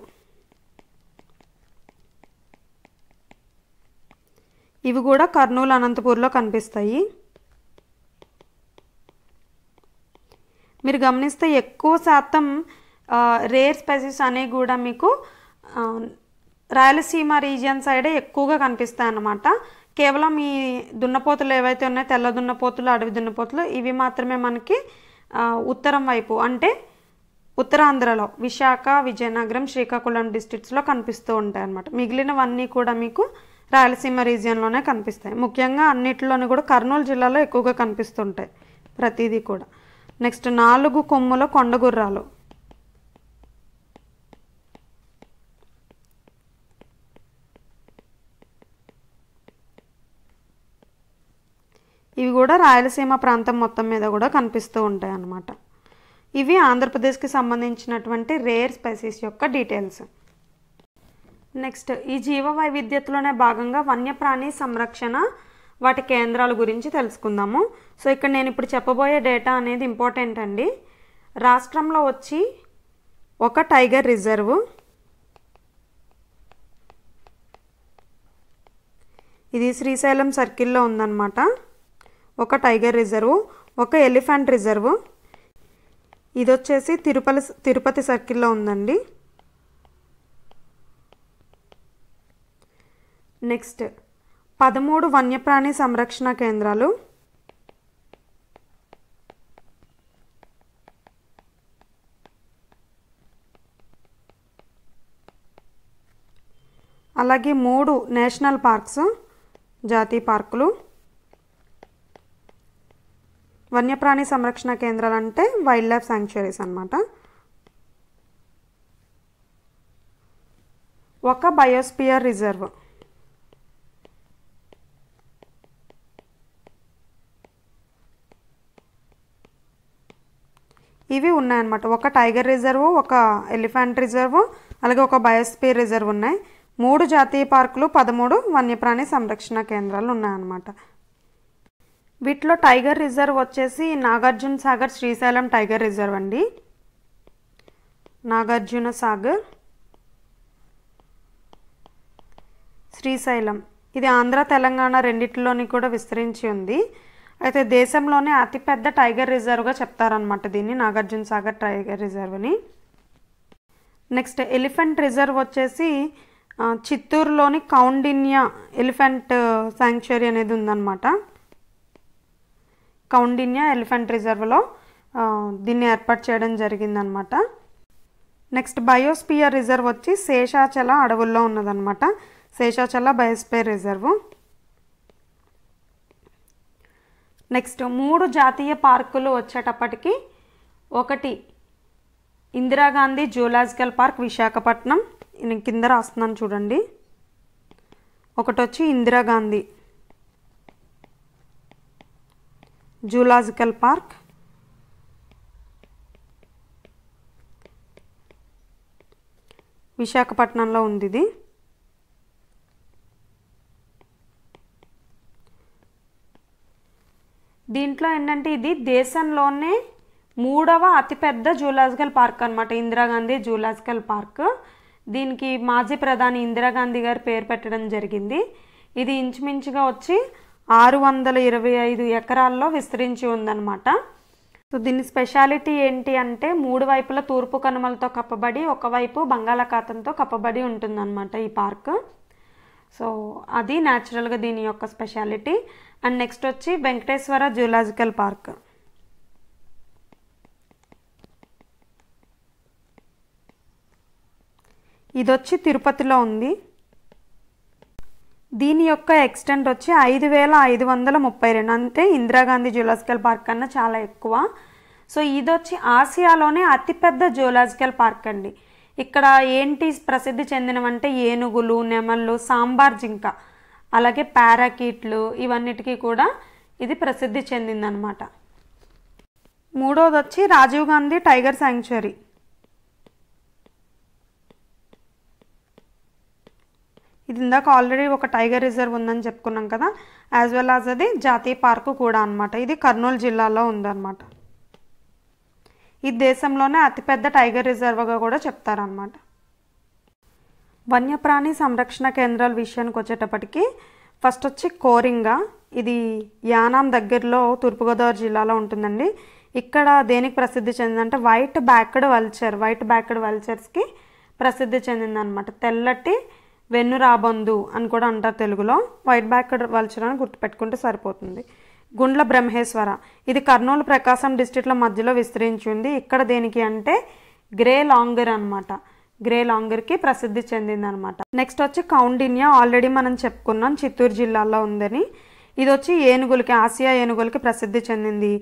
ఇవి కూడా కర్నూలు అనంతపూర్లో కనిపిస్తాయి మీరు గమనిస్తే ఎక్కువ శాతం రేర్ స్పెసెస్ అనేవి కూడా మీకు రాయలసీమ రీజియన్ సైడే ఎక్కువగా కనిపిస్తాయి అన్నమాట కేవలం ఈ దున్నపోతులు ఏవైతే ఉన్నాయో తెల్ల దున్నపోతులు అడవి దున్నపోతులు ఇవి మాత్రమే మనకి ఉత్తరం వైపు అంటే ఉత్తరాంధ్రలో విశాఖ విజయనగరం శ్రీకాకుళం డిస్ట్రిక్ట్స్లో కనిపిస్తూ ఉంటాయి అన్నమాట మిగిలినవన్నీ కూడా మీకు రాయలసీమ రీజియన్లోనే కనిపిస్తాయి ముఖ్యంగా అన్నిటిలోని కూడా కర్నూలు జిల్లాలో ఎక్కువగా కనిపిస్తుంటాయి ప్రతిదీ కూడా నెక్స్ట్ నాలుగు కొమ్ముల కొండగుర్రాలు ఇవి కూడా రాయలసీమ ప్రాంతం మొత్తం మీద కూడా కనిపిస్తూ ఉంటాయి అన్నమాట ఇవి ఆంధ్రప్రదేశ్కి సంబంధించినటువంటి రేర్ స్పైసీస్ యొక్క డీటెయిల్స్ నెక్స్ట్ ఈ జీవ వైవిధ్యతలోనే భాగంగా వన్యప్రాణి సంరక్షణ వాటి కేంద్రాల గురించి తెలుసుకుందాము సో ఇక్కడ నేను ఇప్పుడు చెప్పబోయే డేటా అనేది ఇంపార్టెంట్ అండి రాష్ట్రంలో వచ్చి ఒక టైగర్ రిజర్వ్ ఇది శ్రీశైలం సర్కిల్లో ఉందన్నమాట ఒక టైగర్ రిజర్వ్ ఒక ఎలిఫెంట్ రిజర్వ్ ఇది వచ్చేసి తిరుపతి తిరుపతి సర్కిల్లో ఉందండి నెక్స్ట్ పదమూడు వన్యప్రాణి సంరక్షణ కేంద్రాలు అలాగే మూడు నేషనల్ పార్క్స్ జాతీయ పార్కులు వన్యప్రాణి సంరక్షణ కేంద్రాలు అంటే వైల్డ్ లైఫ్ శాంక్చురీస్ అనమాట ఒక బయోస్పియర్ రిజర్వ్ ఇవి ఉన్నాయన్నమాట ఒక టైగర్ రిజర్వ్ ఒక ఎలిఫెంట్ రిజర్వ్ అలాగే ఒక బయోస్పీర్ రిజర్వ్ ఉన్నాయి మూడు జాతీయ పార్కులు పదమూడు వన్యప్రాణి సంరక్షణ కేంద్రాలు ఉన్నాయన్నమాట వీటిలో టైగర్ రిజర్వ్ వచ్చేసి నాగార్జున సాగర్ శ్రీశైలం టైగర్ రిజర్వ్ అండి నాగార్జున సాగర్ శ్రీశైలం ఇది ఆంధ్ర తెలంగాణ రెండింటిలోని కూడా విస్తరించి ఉంది అయితే దేశంలోనే అతిపెద్ద టైగర్ రిజర్వ్గా చెప్తారనమాట దీన్ని నాగార్జున సాగర్ టైగర్ రిజర్వ్ని నెక్స్ట్ ఎలిఫెంట్ రిజర్వ్ వచ్చేసి చిత్తూరులోని కౌండిన్యా ఎలిఫెంట్ శాంక్చురీ అనేది ఉందన్నమాట కౌండిన్యా ఎలిఫెంట్ రిజర్వ్లో దీన్ని ఏర్పాటు చేయడం జరిగిందనమాట నెక్స్ట్ బయోస్పియర్ రిజర్వ్ వచ్చి శేషాచల అడవుల్లో ఉన్నదన్నమాట శేషాచల బయోస్పియర్ రిజర్వ్ నెక్స్ట్ మూడు జాతీయ పార్కులు వచ్చేటప్పటికి ఒకటి ఇందిరాగాంధీ జూలాజికల్ పార్క్ విశాఖపట్నం నేను కింద రాస్తున్నాను చూడండి ఒకటి వచ్చి ఇందిరాగాంధీ జూలాజికల్ పార్క్ విశాఖపట్నంలో ఉంది ఇది దీంట్లో ఏంటంటే ఇది దేశంలోనే మూడవ అతిపెద్ద జూలాజికల్ పార్క్ అనమాట ఇందిరాగాంధీ జూలాజికల్ పార్క్ దీనికి మాజీ ప్రధాని ఇందిరాగాంధీ గారు పేరు పెట్టడం జరిగింది ఇది ఇంచుమించుగా వచ్చి ఆరు వందల ఇరవై ఐదు ఎకరాల్లో విస్తరించి ఉందన్నమాట సో దీని స్పెషాలిటీ ఏంటి అంటే మూడు వైపుల తూర్పు కనుమలతో కప్పబడి ఒకవైపు బంగాళాఖాతంతో కప్పబడి ఉంటుందన్నమాట ఈ పార్క్ సో అది న్యాచురల్గా దీని యొక్క స్పెషాలిటీ అండ్ నెక్స్ట్ వచ్చి వెంకటేశ్వర జూలాజికల్ పార్క్ ఇది వచ్చి తిరుపతిలో ఉంది దీని యొక్క ఎక్స్టెంట్ వచ్చి ఐదు వేల ఐదు వందల ముప్పై రెండు అంటే ఇందిరాగాంధీ జూలాజికల్ పార్క్ కన్నా చాలా ఎక్కువ సో ఇది వచ్చి ఆసియాలోనే అతిపెద్ద జూలాజికల్ పార్క్ అండి ఇక్కడ ఏంటి ప్రసిద్ధి చెందినవంటే ఏనుగులు నెమళ్ళు సాంబార్ జింక అలాగే పారాకీట్లు ఇవన్నిటికీ కూడా ఇది ప్రసిద్ధి చెందిందనమాట మూడోది వచ్చి రాజీవ్ గాంధీ టైగర్ శాంక్చురీ ఇది ఇందాక ఆల్రెడీ ఒక టైగర్ రిజర్వ్ ఉందని చెప్పుకున్నాం కదా యాజ్ వెల్ యాజ్ అది జాతీయ పార్కు కూడా అనమాట ఇది కర్నూలు జిల్లాలో ఉందన్నమాట ఇది దేశంలోనే అతిపెద్ద టైగర్ రిజర్వ్గా కూడా చెప్తారనమాట వన్యప్రాణి సంరక్షణ కేంద్రాల విషయానికి వచ్చేటప్పటికి ఫస్ట్ వచ్చి కోరింగ ఇది యానాం దగ్గరలో తూర్పుగోదావరి జిల్లాలో ఉంటుందండి ఇక్కడ దేనికి ప్రసిద్ధి చెందిందంటే white backed vulture white backed వల్చర్స్కి ప్రసిద్ధి చెందిందనమాట తెల్లటి వెన్ను రాబందు అని కూడా అంటారు తెలుగులో వైట్ బ్యాక్డ్ వల్చర్ అని గుర్తుపెట్టుకుంటే సరిపోతుంది గుండ్ల బ్రహ్మేశ్వర ఇది కర్నూలు ప్రకాశం డిస్టిక్ల మధ్యలో విస్తరించింది ఇక్కడ దేనికి అంటే గ్రే లాంగర్ అనమాట గ్రే లాంగర్కి ప్రసిద్ధి చెందిందనమాట నెక్స్ట్ వచ్చి కౌండిన్యా ఆల్రెడీ మనం చెప్పుకున్నాం చిత్తూరు జిల్లాలో ఉందని ఇది వచ్చి ఏనుగులకి ఆసియా ఏనుగులకి ప్రసిద్ధి చెందింది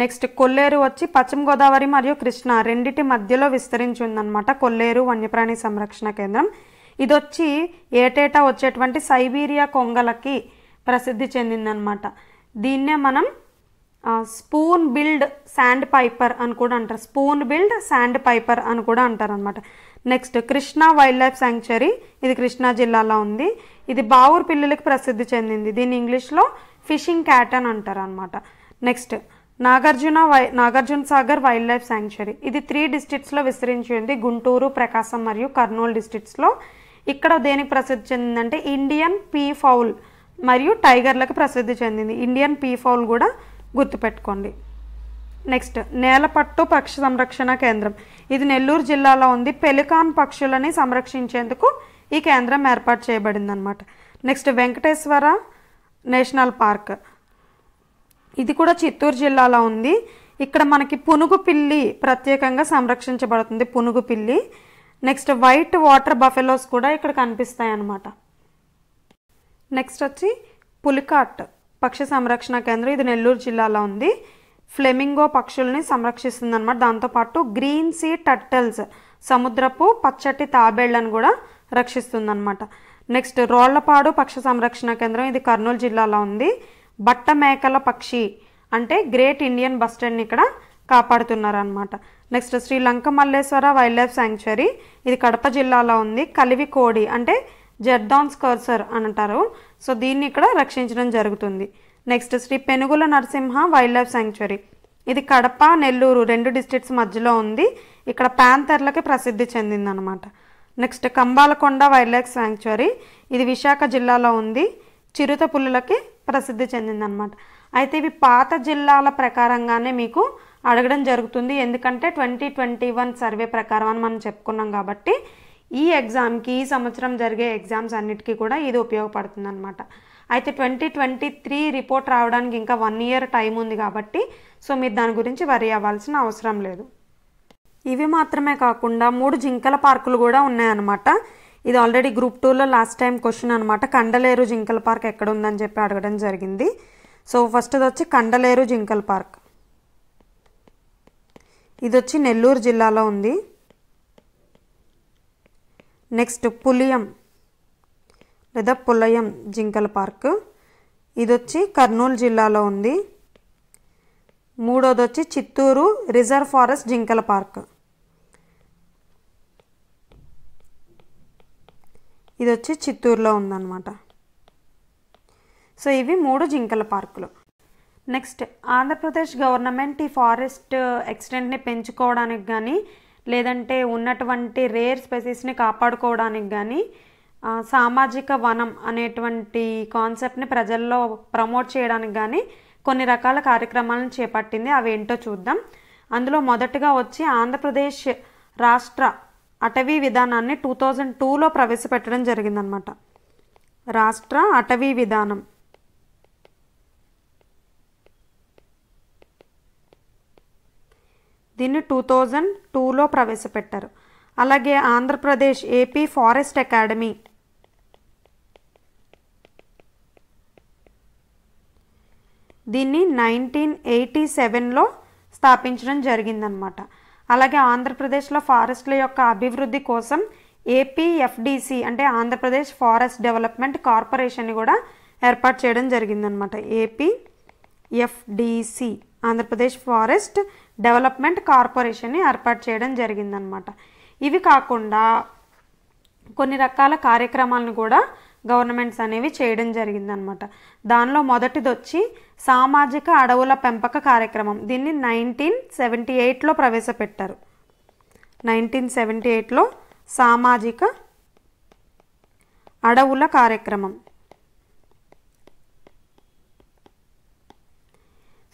నెక్స్ట్ కొల్లేరు వచ్చి పశ్చిమ గోదావరి మరియు కృష్ణ రెండిటి మధ్యలో విస్తరించి ఉందన్నమాట కొల్లేరు వన్యప్రాణి సంరక్షణ కేంద్రం ఇది వచ్చి ఏటేటా వచ్చేటువంటి సైబీరియా కొంగలకి ప్రసిద్ధి చెందిందనమాట దీన్నే మనం స్పూన్ బిల్డ్ శాండ్ పైపర్ అని కూడా అంటారు స్పూన్ బిల్డ్ శాండ్ పైపర్ అని కూడా అంటారు అనమాట next Krishna wildlife sanctuary ఇది కృష్ణా జిల్లాలో ఉంది ఇది బావూర్ పిల్లులకి ప్రసిద్ధి చెందింది దీన్ని ఇంగ్లీష్లో ఫిషింగ్ క్యాట్ అని అంటారు అనమాట నెక్స్ట్ నాగార్జున వై Nagarjuna Sagar wildlife sanctuary ఇది త్రీ డిస్టిక్స్లో విస్తరించి ఉంది గుంటూరు ప్రకాశం మరియు కర్నూలు డిస్టిక్స్లో ఇక్కడ దేనికి ప్రసిద్ధి చెందిందంటే ఇండియన్ పీ ఫౌల్ మరియు టైగర్లకు ప్రసిద్ధి చెందింది ఇండియన్ పీ ఫౌల్ కూడా గుర్తుపెట్టుకోండి నెక్స్ట్ నేలపట్టు పక్షి సంరక్షణ కేంద్రం ఇది నెల్లూరు జిల్లాలో ఉంది పెలికాన్ పక్షులని సంరక్షించేందుకు ఈ కేంద్రం ఏర్పాటు చేయబడిందనమాట నెక్స్ట్ వెంకటేశ్వర నేషనల్ పార్క్ ఇది కూడా చిత్తూరు జిల్లాలో ఉంది ఇక్కడ మనకి పునుగు పిల్లి ప్రత్యేకంగా సంరక్షించబడుతుంది పునుగు పిల్లి నెక్స్ట్ వైట్ వాటర్ బఫెలోస్ కూడా ఇక్కడ కనిపిస్తాయి అన్నమాట నెక్స్ట్ వచ్చి పులికాట్ పక్షి సంరక్షణ కేంద్రం ఇది నెల్లూరు జిల్లాలో ఉంది ఫ్లెమింగో పక్షుల్ని సంరక్షిస్తుంది అనమాట దాంతోపాటు గ్రీన్ సీ టర్టల్స్ సముద్రపు పచ్చటి తాబేళ్లను కూడా రక్షిస్తుంది అనమాట నెక్స్ట్ రోళ్లపాడు పక్షి సంరక్షణ కేంద్రం ఇది కర్నూలు జిల్లాలో ఉంది బట్ట మేకల పక్షి అంటే గ్రేట్ ఇండియన్ బస్టర్ని ఇక్కడ కాపాడుతున్నారనమాట next Sri Lanka Malleswara wildlife sanctuary ఇది కడప జిల్లాలో ఉంది కలివి కోడి అంటే జెర్దాన్స్ కర్సర్ అంటారు సో దీన్ని ఇక్కడ రక్షించడం జరుగుతుంది next Sri Penugula Narasimha wildlife sanctuary ఇది కడప నెల్లూరు రెండు డిస్ట్రిక్ట్స్ మధ్యలో ఉంది ఇక్కడ ప్యాంతర్లకి ప్రసిద్ధి చెందిందనమాట next Kambalakonda wildlife sanctuary ఇది విశాఖ జిల్లాలో ఉంది చిరుత పుల్లులకి ప్రసిద్ధి చెందిందనమాట అయితే ఇవి పాత జిల్లాల ప్రకారంగానే మీకు అడగడం జరుగుతుంది ఎందుకంటే ట్వంటీ ట్వంటీ వన్ సర్వే ప్రకారం అని మనం చెప్పుకున్నాం కాబట్టి ఈ ఎగ్జామ్కి ఈ సంవత్సరం జరిగే ఎగ్జామ్స్ అన్నిటికీ కూడా ఇది ఉపయోగపడుతుంది అనమాట అయితే ట్వంటీ ట్వంటీ త్రీ రిపోర్ట్ రావడానికి ఇంకా వన్ ఇయర్ టైం ఉంది కాబట్టి సో మీరు దాని గురించి వరి అవ్వాల్సిన అవసరం లేదు ఇవి మాత్రమే కాకుండా మూడు జింకల పార్కులు కూడా ఉన్నాయన్నమాట ఇది ఆల్రెడీ గ్రూప్ టూలో లాస్ట్ టైం క్వశ్చన్ అనమాట కండలేరు జింకల పార్క్ ఎక్కడ ఉందని చెప్పి అడగడం జరిగింది సో ఫస్ట్ది వచ్చి కండలేరు జింకల పార్క్ ఇది వచ్చి నెల్లూరు జిల్లాలో ఉంది నెక్స్ట్ పులియం లేదా పుల్లయం జింకల పార్క్ ఇది వచ్చి కర్నూలు జిల్లాలో ఉంది మూడోది వచ్చి చిత్తూరు రిజర్వ్ ఫారెస్ట్ జింకల పార్క్ ఇది వచ్చి చిత్తూరులో ఉందన్నమాట సో ఇవి మూడు జింకల పార్కులు నెక్స్ట్ ఆంధ్రప్రదేశ్ గవర్నమెంట్ ఈ ఫారెస్ట్ ఎక్స్టెంట్ని పెంచుకోవడానికి కానీ లేదంటే ఉన్నటువంటి రేర్ స్పెసీస్ని కాపాడుకోవడానికి కానీ సామాజిక వనం అనేటువంటి కాన్సెప్ట్ని ప్రజల్లో ప్రమోట్ చేయడానికి కానీ కొన్ని రకాల కార్యక్రమాలను చేపట్టింది అవి ఏంటో చూద్దాం అందులో మొదటగా వచ్చి ఆంధ్రప్రదేశ్ రాష్ట్ర అటవీ విధానాన్ని టూ థౌజండ్ టూలో ప్రవేశపెట్టడం జరిగిందనమాట రాష్ట్ర అటవీ విధానం దీన్ని టూ థౌజండ్ టూలో ప్రవేశపెట్టారు అలాగే ఆంధ్రప్రదేశ్ ఏపీ ఫారెస్ట్ అకాడమీ దీన్ని నైన్టీన్ ఎయిటీ సెవెన్లో స్థాపించడం జరిగిందనమాట అలాగే ఆంధ్రప్రదేశ్లో ఫారెస్ట్ల యొక్క అభివృద్ధి కోసం ఏపీఎఫ్డిసి అంటే ఆంధ్రప్రదేశ్ ఫారెస్ట్ డెవలప్మెంట్ కార్పొరేషన్ కూడా ఏర్పాటు చేయడం జరిగిందనమాట AP FDC Andhra Pradesh forest development కార్పొరేషన్ని ఏర్పాటు చేయడం జరిగిందనమాట ఇవి కాకుండా కొన్ని రకాల కార్యక్రమాలను కూడా గవర్నమెంట్స్ అనేవి చేయడం జరిగిందనమాట దానిలో మొదటిది వచ్చి సామాజిక అడవుల పెంపక కార్యక్రమం దీన్ని నైన్టీన్ సెవెంటీ ఎయిట్లో ప్రవేశపెట్టారు నైన్టీన్ సెవెంటీ ఎయిట్లో సామాజిక అడవుల కార్యక్రమం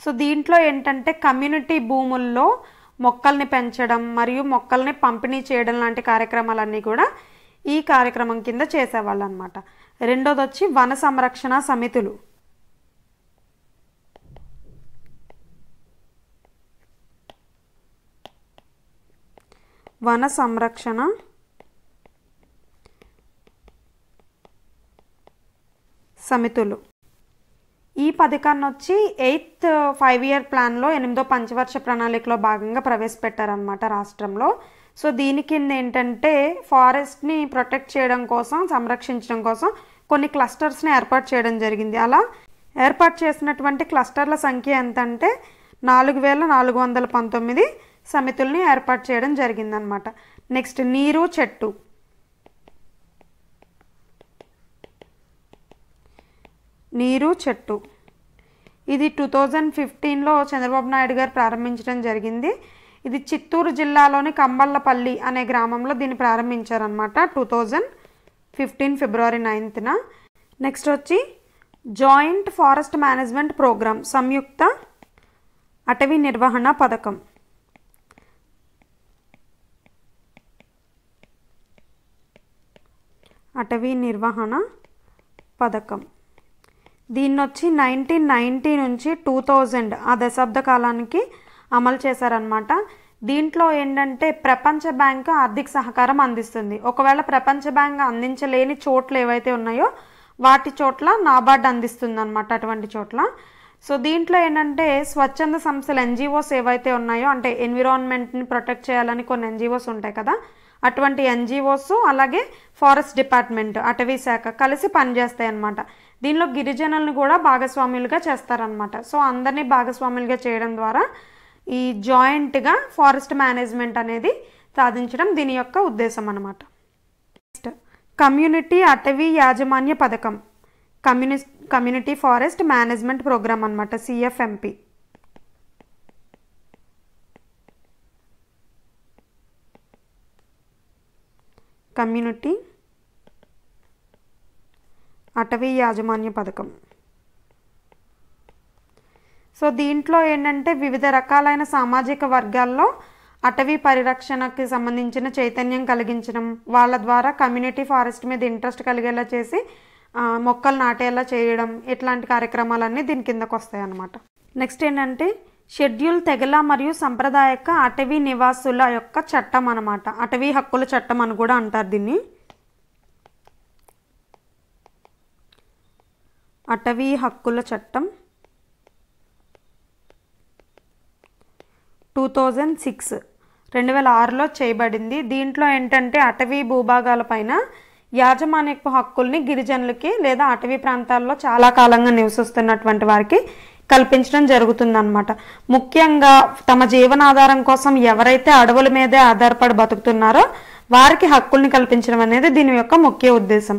సో దీంట్లో ఏంటంటే కమ్యూనిటీ భూముల్లో మొక్కల్ని పెంచడం మరియు మొక్కల్ని పంపిణీ చేయడం లాంటి కార్యక్రమాలన్నీ కూడా ఈ కార్యక్రమం కింద చేసేవాళ్ళు అనమాట రెండోది వచ్చి వన సంరక్షణ సమితులు వన సంరక్షణ సమితులు ఈ పథకాన్ని వచ్చి ఎయిత్ ఫైవ్ ఇయర్ ప్లాన్లో ఎనిమిదో పంచవర్ష ప్రణాళికలో భాగంగా ప్రవేశపెట్టారనమాట రాష్ట్రంలో సో దీని కింద ఏంటంటే ఫారెస్ట్ని ప్రొటెక్ట్ చేయడం కోసం సంరక్షించడం కోసం కొన్ని క్లస్టర్స్ని ఏర్పాటు చేయడం జరిగింది అలా ఏర్పాటు చేసినటువంటి క్లస్టర్ల సంఖ్య ఎంత అంటే నాలుగు వేల నాలుగు వందల పంతొమ్మిది సమితుల్ని ఏర్పాటు చేయడం జరిగిందనమాట నెక్స్ట్ నీరు చెట్టు నీరు చెట్టు ఇది టూ థౌజండ్ ఫిఫ్టీన్లో చంద్రబాబు నాయుడు గారు ప్రారంభించడం జరిగింది ఇది చిత్తూరు జిల్లాలోని కంబళ్ళపల్లి అనే గ్రామంలో దీన్ని ప్రారంభించారనమాట టూ థౌజండ్ ఫిఫ్టీన్ ఫిబ్రవరి నైన్త్న నెక్స్ట్ వచ్చి జాయింట్ ఫారెస్ట్ మేనేజ్మెంట్ ప్రోగ్రామ్ సంయుక్త అటవీ నిర్వహణ పథకం అటవీ నిర్వహణ పథకం దీన్నొచ్చి నైన్టీన్ నైంటీ నుంచి టూ థౌజండ్ ఆ దశాబ్ద కాలానికి అమలు చేశారనమాట దీంట్లో ఏంటంటే ప్రపంచ బ్యాంక్ ఆర్థిక సహకారం అందిస్తుంది ఒకవేళ ప్రపంచ బ్యాంక్ అందించలేని చోట్లు ఏవైతే ఉన్నాయో వాటి చోట్ల నాబార్డ్ అందిస్తుంది అనమాట అటువంటి చోట్ల సో దీంట్లో ఏంటంటే స్వచ్ఛంద సంస్థలు ఎన్జిఓస్ ఏవైతే ఉన్నాయో అంటే ఎన్విరాన్మెంట్ని ప్రొటెక్ట్ చేయాలని కొన్ని ఎన్జిఓస్ ఉంటాయి కదా అటువంటి ఎన్జిఓస్ అలాగే ఫారెస్ట్ డిపార్ట్మెంట్ అటవీ శాఖ కలిసి పనిచేస్తాయి అన్నమాట దీనిలో గిరిజనులను కూడా భాగస్వాములుగా చేస్తారనమాట సో అందరినీ భాగస్వాములుగా చేయడం ద్వారా ఈ జాయింట్గా ఫారెస్ట్ మేనేజ్మెంట్ అనేది సాధించడం దీని యొక్క ఉద్దేశం అన్నమాట నెక్స్ట్ కమ్యూనిటీ అటవీ యాజమాన్య పథకం కమ్యూని కమ్యూనిటీ ఫారెస్ట్ మేనేజ్మెంట్ ప్రోగ్రామ్ అనమాట సిఎఫ్ఎంపి కమ్యూనిటీ అటవీ యాజమాన్య పథకం సో దీంట్లో ఏంటంటే వివిధ రకాలైన సామాజిక వర్గాల్లో అటవీ పరిరక్షణకి సంబంధించిన చైతన్యం కలిగించడం వాళ్ళ ద్వారా కమ్యూనిటీ ఫారెస్ట్ మీద ఇంట్రెస్ట్ కలిగేలా చేసి మొక్కలు నాటేలా చేయడం ఇట్లాంటి కార్యక్రమాలన్నీ దీని కిందకు వస్తాయి అన్నమాట నెక్స్ట్ ఏంటంటే షెడ్యూల్ తెగల మరియు సంప్రదాయక అటవీ నివాసుల యొక్క చట్టం అనమాట అటవీ హక్కుల చట్టం అని కూడా అంటారు దీన్ని అటవీ హక్కుల చట్టం టూ థౌజండ్ సిక్స్ రెండు వేల ఆరులో చేయబడింది దీంట్లో ఏంటంటే అటవీ భూభాగాల పైన యాజమాన్యపు హక్కుల్ని గిరిజనులకి లేదా అటవీ ప్రాంతాల్లో చాలా కాలంగా నివసిస్తున్నటువంటి వారికి కల్పించడం జరుగుతుందన్నమాట ముఖ్యంగా తమ జీవనాధారం కోసం ఎవరైతే అడవుల మీదే ఆధారపడి బతుకుతున్నారో వారికి హక్కుల్ని కల్పించడం అనేది దీని యొక్క ముఖ్య ఉద్దేశం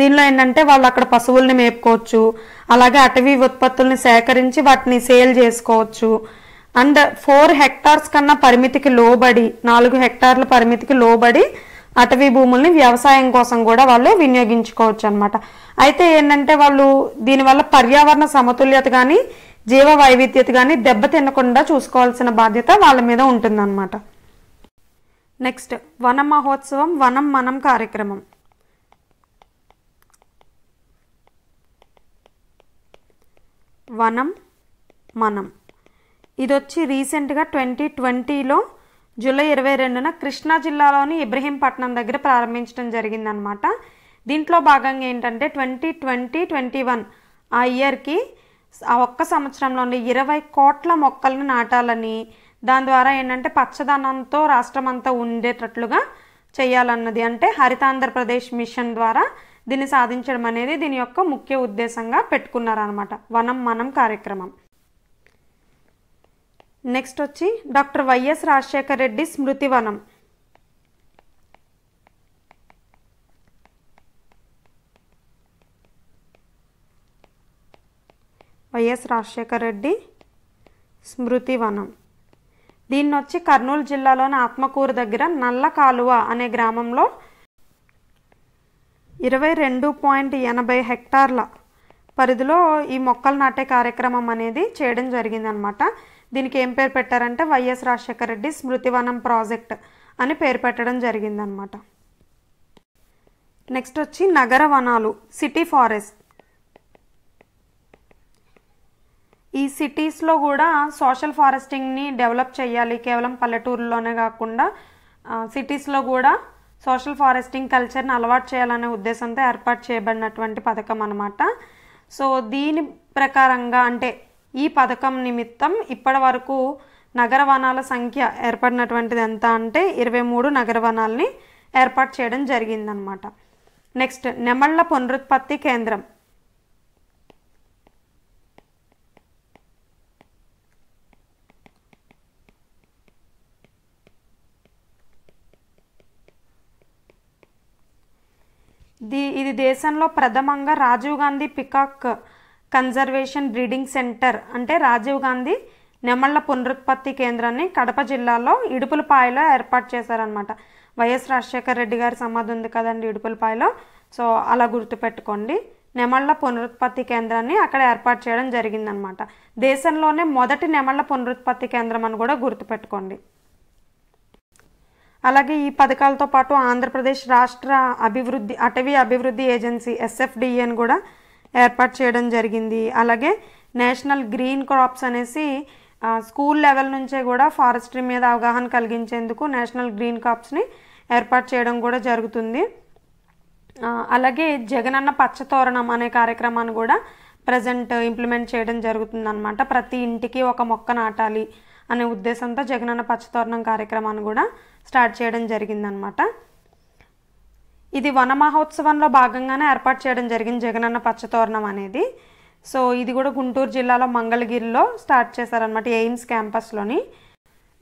దీనిలో ఏంటంటే వాళ్ళు అక్కడ పశువుల్ని మేపుకోవచ్చు అలాగే అటవీ ఉత్పత్తుల్ని సేకరించి వాటిని సేల్ చేసుకోవచ్చు అండ్ ఫోర్ హెక్టార్స్ కన్నా పరిమితికి లోబడి నాలుగు హెక్టార్ల పరిమితికి లోబడి అటవీ భూముల్ని వ్యవసాయం కోసం కూడా వాళ్ళు వినియోగించుకోవచ్చు అనమాట అయితే ఏంటంటే వాళ్ళు దీనివల్ల పర్యావరణ సమతుల్యత కానీ జీవ వైవిధ్యత కానీ దెబ్బతినకుండా చూసుకోవాల్సిన బాధ్యత వాళ్ళ మీద ఉంటుందన్నమాట నెక్స్ట్ వన మహోత్సవం వనం మనం కార్యక్రమం వనం మనం ఇది వచ్చి రీసెంట్గా ట్వంటీ ట్వంటీలో జూలై ఇరవై రెండున కృష్ణా జిల్లాలోని ఇబ్రహీంపట్నం దగ్గర ప్రారంభించడం జరిగిందనమాట దీంట్లో భాగంగా ఏంటంటే ట్వంటీ ట్వంటీ ట్వంటీ వన్ ఆ ఇయర్కి ఆ ఒక్క సంవత్సరంలోనే ఇరవై కోట్ల మొక్కలను నాటాలని దాని ద్వారా ఏంటంటే పచ్చదనంతో రాష్ట్రం అంతా ఉండేటట్లుగా చేయాలన్నది అంటే హరితాంధ్రప్రదేశ్ మిషన్ ద్వారా దీన్ని సాధించడం అనేది దీని యొక్క ముఖ్య ఉద్దేశంగా పెట్టుకున్నారనమాట వనం మనం కార్యక్రమం నెక్స్ట్ వచ్చి doctor YS Rajasekhara Reddy Smritivanam YS Rajasekhara Reddy Smritivanam దీన్ని వచ్చి కర్నూలు జిల్లాలోని ఆత్మకూరు దగ్గర నల్ల కాలువ అనే గ్రామంలో ఇరవై రెండు పాయింట్ ఎనభై హెక్టార్ల పరిధిలో ఈ మొక్కలు నాటే కార్యక్రమం అనేది చేయడం జరిగిందనమాట దీనికి ఏం పేరు పెట్టారంటే వైఎస్ రాజశేఖర రెడ్డి స్మృతివనం ప్రాజెక్ట్ అని పేరు పెట్టడం జరిగిందనమాట నెక్స్ట్ వచ్చి నగర వనాలు సిటీ ఫారెస్ట్ ఈ సిటీస్లో కూడా సోషల్ ఫారెస్టింగ్ని డెవలప్ చేయాలి కేవలం పల్లెటూరులోనే కాకుండా సిటీస్లో కూడా సోషల్ ఫారెస్టింగ్ కల్చర్ని అలవాటు చేయాలనే ఉద్దేశంతో ఏర్పాటు చేయబడినటువంటి పథకం అనమాట సో దీని ప్రకారంగా అంటే ఈ పథకం నిమిత్తం ఇప్పటి వరకు నగర వనాల సంఖ్య ఏర్పడినటువంటిది ఎంత అంటే ఇరవై మూడు నగర వనాల్ని ఏర్పాటు చేయడం జరిగిందనమాట నెక్స్ట్ నెమళ్ల పునరుత్పత్తి కేంద్రం దీ ఇది దేశంలో ప్రథమంగా Rajiv Gandhi peacock conservation breeding centre అంటే రాజీవ్ గాంధీ నెమళ్ల పునరుత్పత్తి కేంద్రాన్ని కడప జిల్లాలో ఇడుపులపాయలో ఏర్పాటు చేశారనమాట వైఎస్ రాజశేఖర రెడ్డి గారి సమాధి ఉంది కదండి ఇడుపులపాయలో సో అలా గుర్తుపెట్టుకోండి నెమళ్ల పునరుత్పత్తి కేంద్రాన్ని అక్కడ ఏర్పాటు చేయడం జరిగిందనమాట దేశంలోనే మొదటి నెమళ్ల పునరుత్పత్తి కేంద్రం అని కూడా గుర్తుపెట్టుకోండి అలాగే ఈ పథకాలతో పాటు ఆంధ్రప్రదేశ్ రాష్ట్ర అభివృద్ధి అటవీ అభివృద్ధి ఏజెన్సీ ఎస్ఎఫ్డిఏని కూడా ఏర్పాటు చేయడం జరిగింది అలాగే నేషనల్ గ్రీన్ క్రాప్స్ అనేసి స్కూల్ లెవెల్ నుంచే కూడా ఫారెస్ట్రీ మీద అవగాహన కలిగించేందుకు నేషనల్ గ్రీన్ క్రాప్స్ని ఏర్పాటు చేయడం కూడా జరుగుతుంది అలాగే జగనన్న పచ్చతోరణం అనే కార్యక్రమాన్ని కూడా ప్రజెంట్ ఇంప్లిమెంట్ చేయడం జరుగుతుందనమాట ప్రతి ఇంటికి ఒక మొక్క నాటాలి అనే ఉద్దేశంతో జగనన్న పచ్చతోరణం కార్యక్రమాన్ని కూడా స్టార్ట్ చేయడం జరిగిందనమాట ఇది వన మహోత్సవంలో భాగంగానే ఏర్పాటు చేయడం జరిగింది జగనన్న పచ్చతోరణం అనేది సో ఇది కూడా గుంటూరు జిల్లాలో మంగళగిరిలో స్టార్ట్ చేశారనమాట ఎయిమ్స్ క్యాంపస్లోని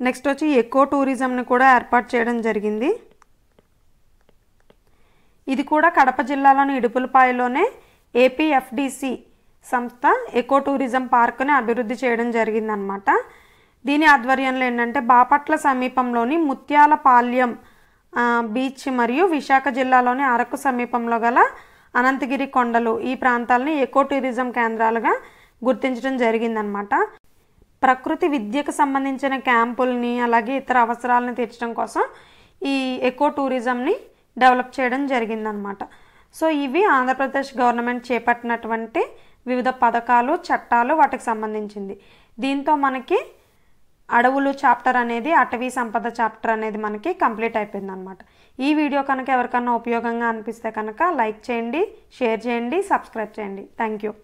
నెక్స్ట్ వచ్చి ఎకో టూరిజంని కూడా ఏర్పాటు చేయడం జరిగింది ఇది కూడా కడప జిల్లాలోని ఇడుపులపాయలోనే ఏపీఎఫ్డిసి సంస్థ ఎకో టూరిజం పార్క్ని అభివృద్ధి చేయడం జరిగిందనమాట దీని ఆధ్వర్యంలో ఏంటంటే బాపట్ల సమీపంలోని ముత్యాలపాల్యం బీచ్ మరియు విశాఖ జిల్లాలోని అరకు సమీపంలో గల అనంతగిరి కొండలు ఈ ప్రాంతాలని ఎకో టూరిజం కేంద్రాలుగా గుర్తించడం జరిగిందనమాట ప్రకృతి విద్యకు సంబంధించిన క్యాంపుల్ని అలాగే ఇతర అవసరాలను తీర్చడం కోసం ఈ ఎకో టూరిజంని డెవలప్ చేయడం జరిగిందనమాట సో ఇవి ఆంధ్రప్రదేశ్ గవర్నమెంట్ చేపట్టినటువంటి వివిధ పథకాలు చట్టాలు వాటికి సంబంధించింది దీంతో మనకి అడవులు చాప్టర్ అనేది అటవీ సంపద చాప్టర్ అనేది మనకి కంప్లీట్ అయిపోయింది అనమాట ఈ వీడియో కనుక ఎవరికన్నా ఉపయోగంగా అనిపిస్తే కనుక లైక్ చేయండి షేర్ చేయండి సబ్స్క్రైబ్ చేయండి థ్యాంక్ యూ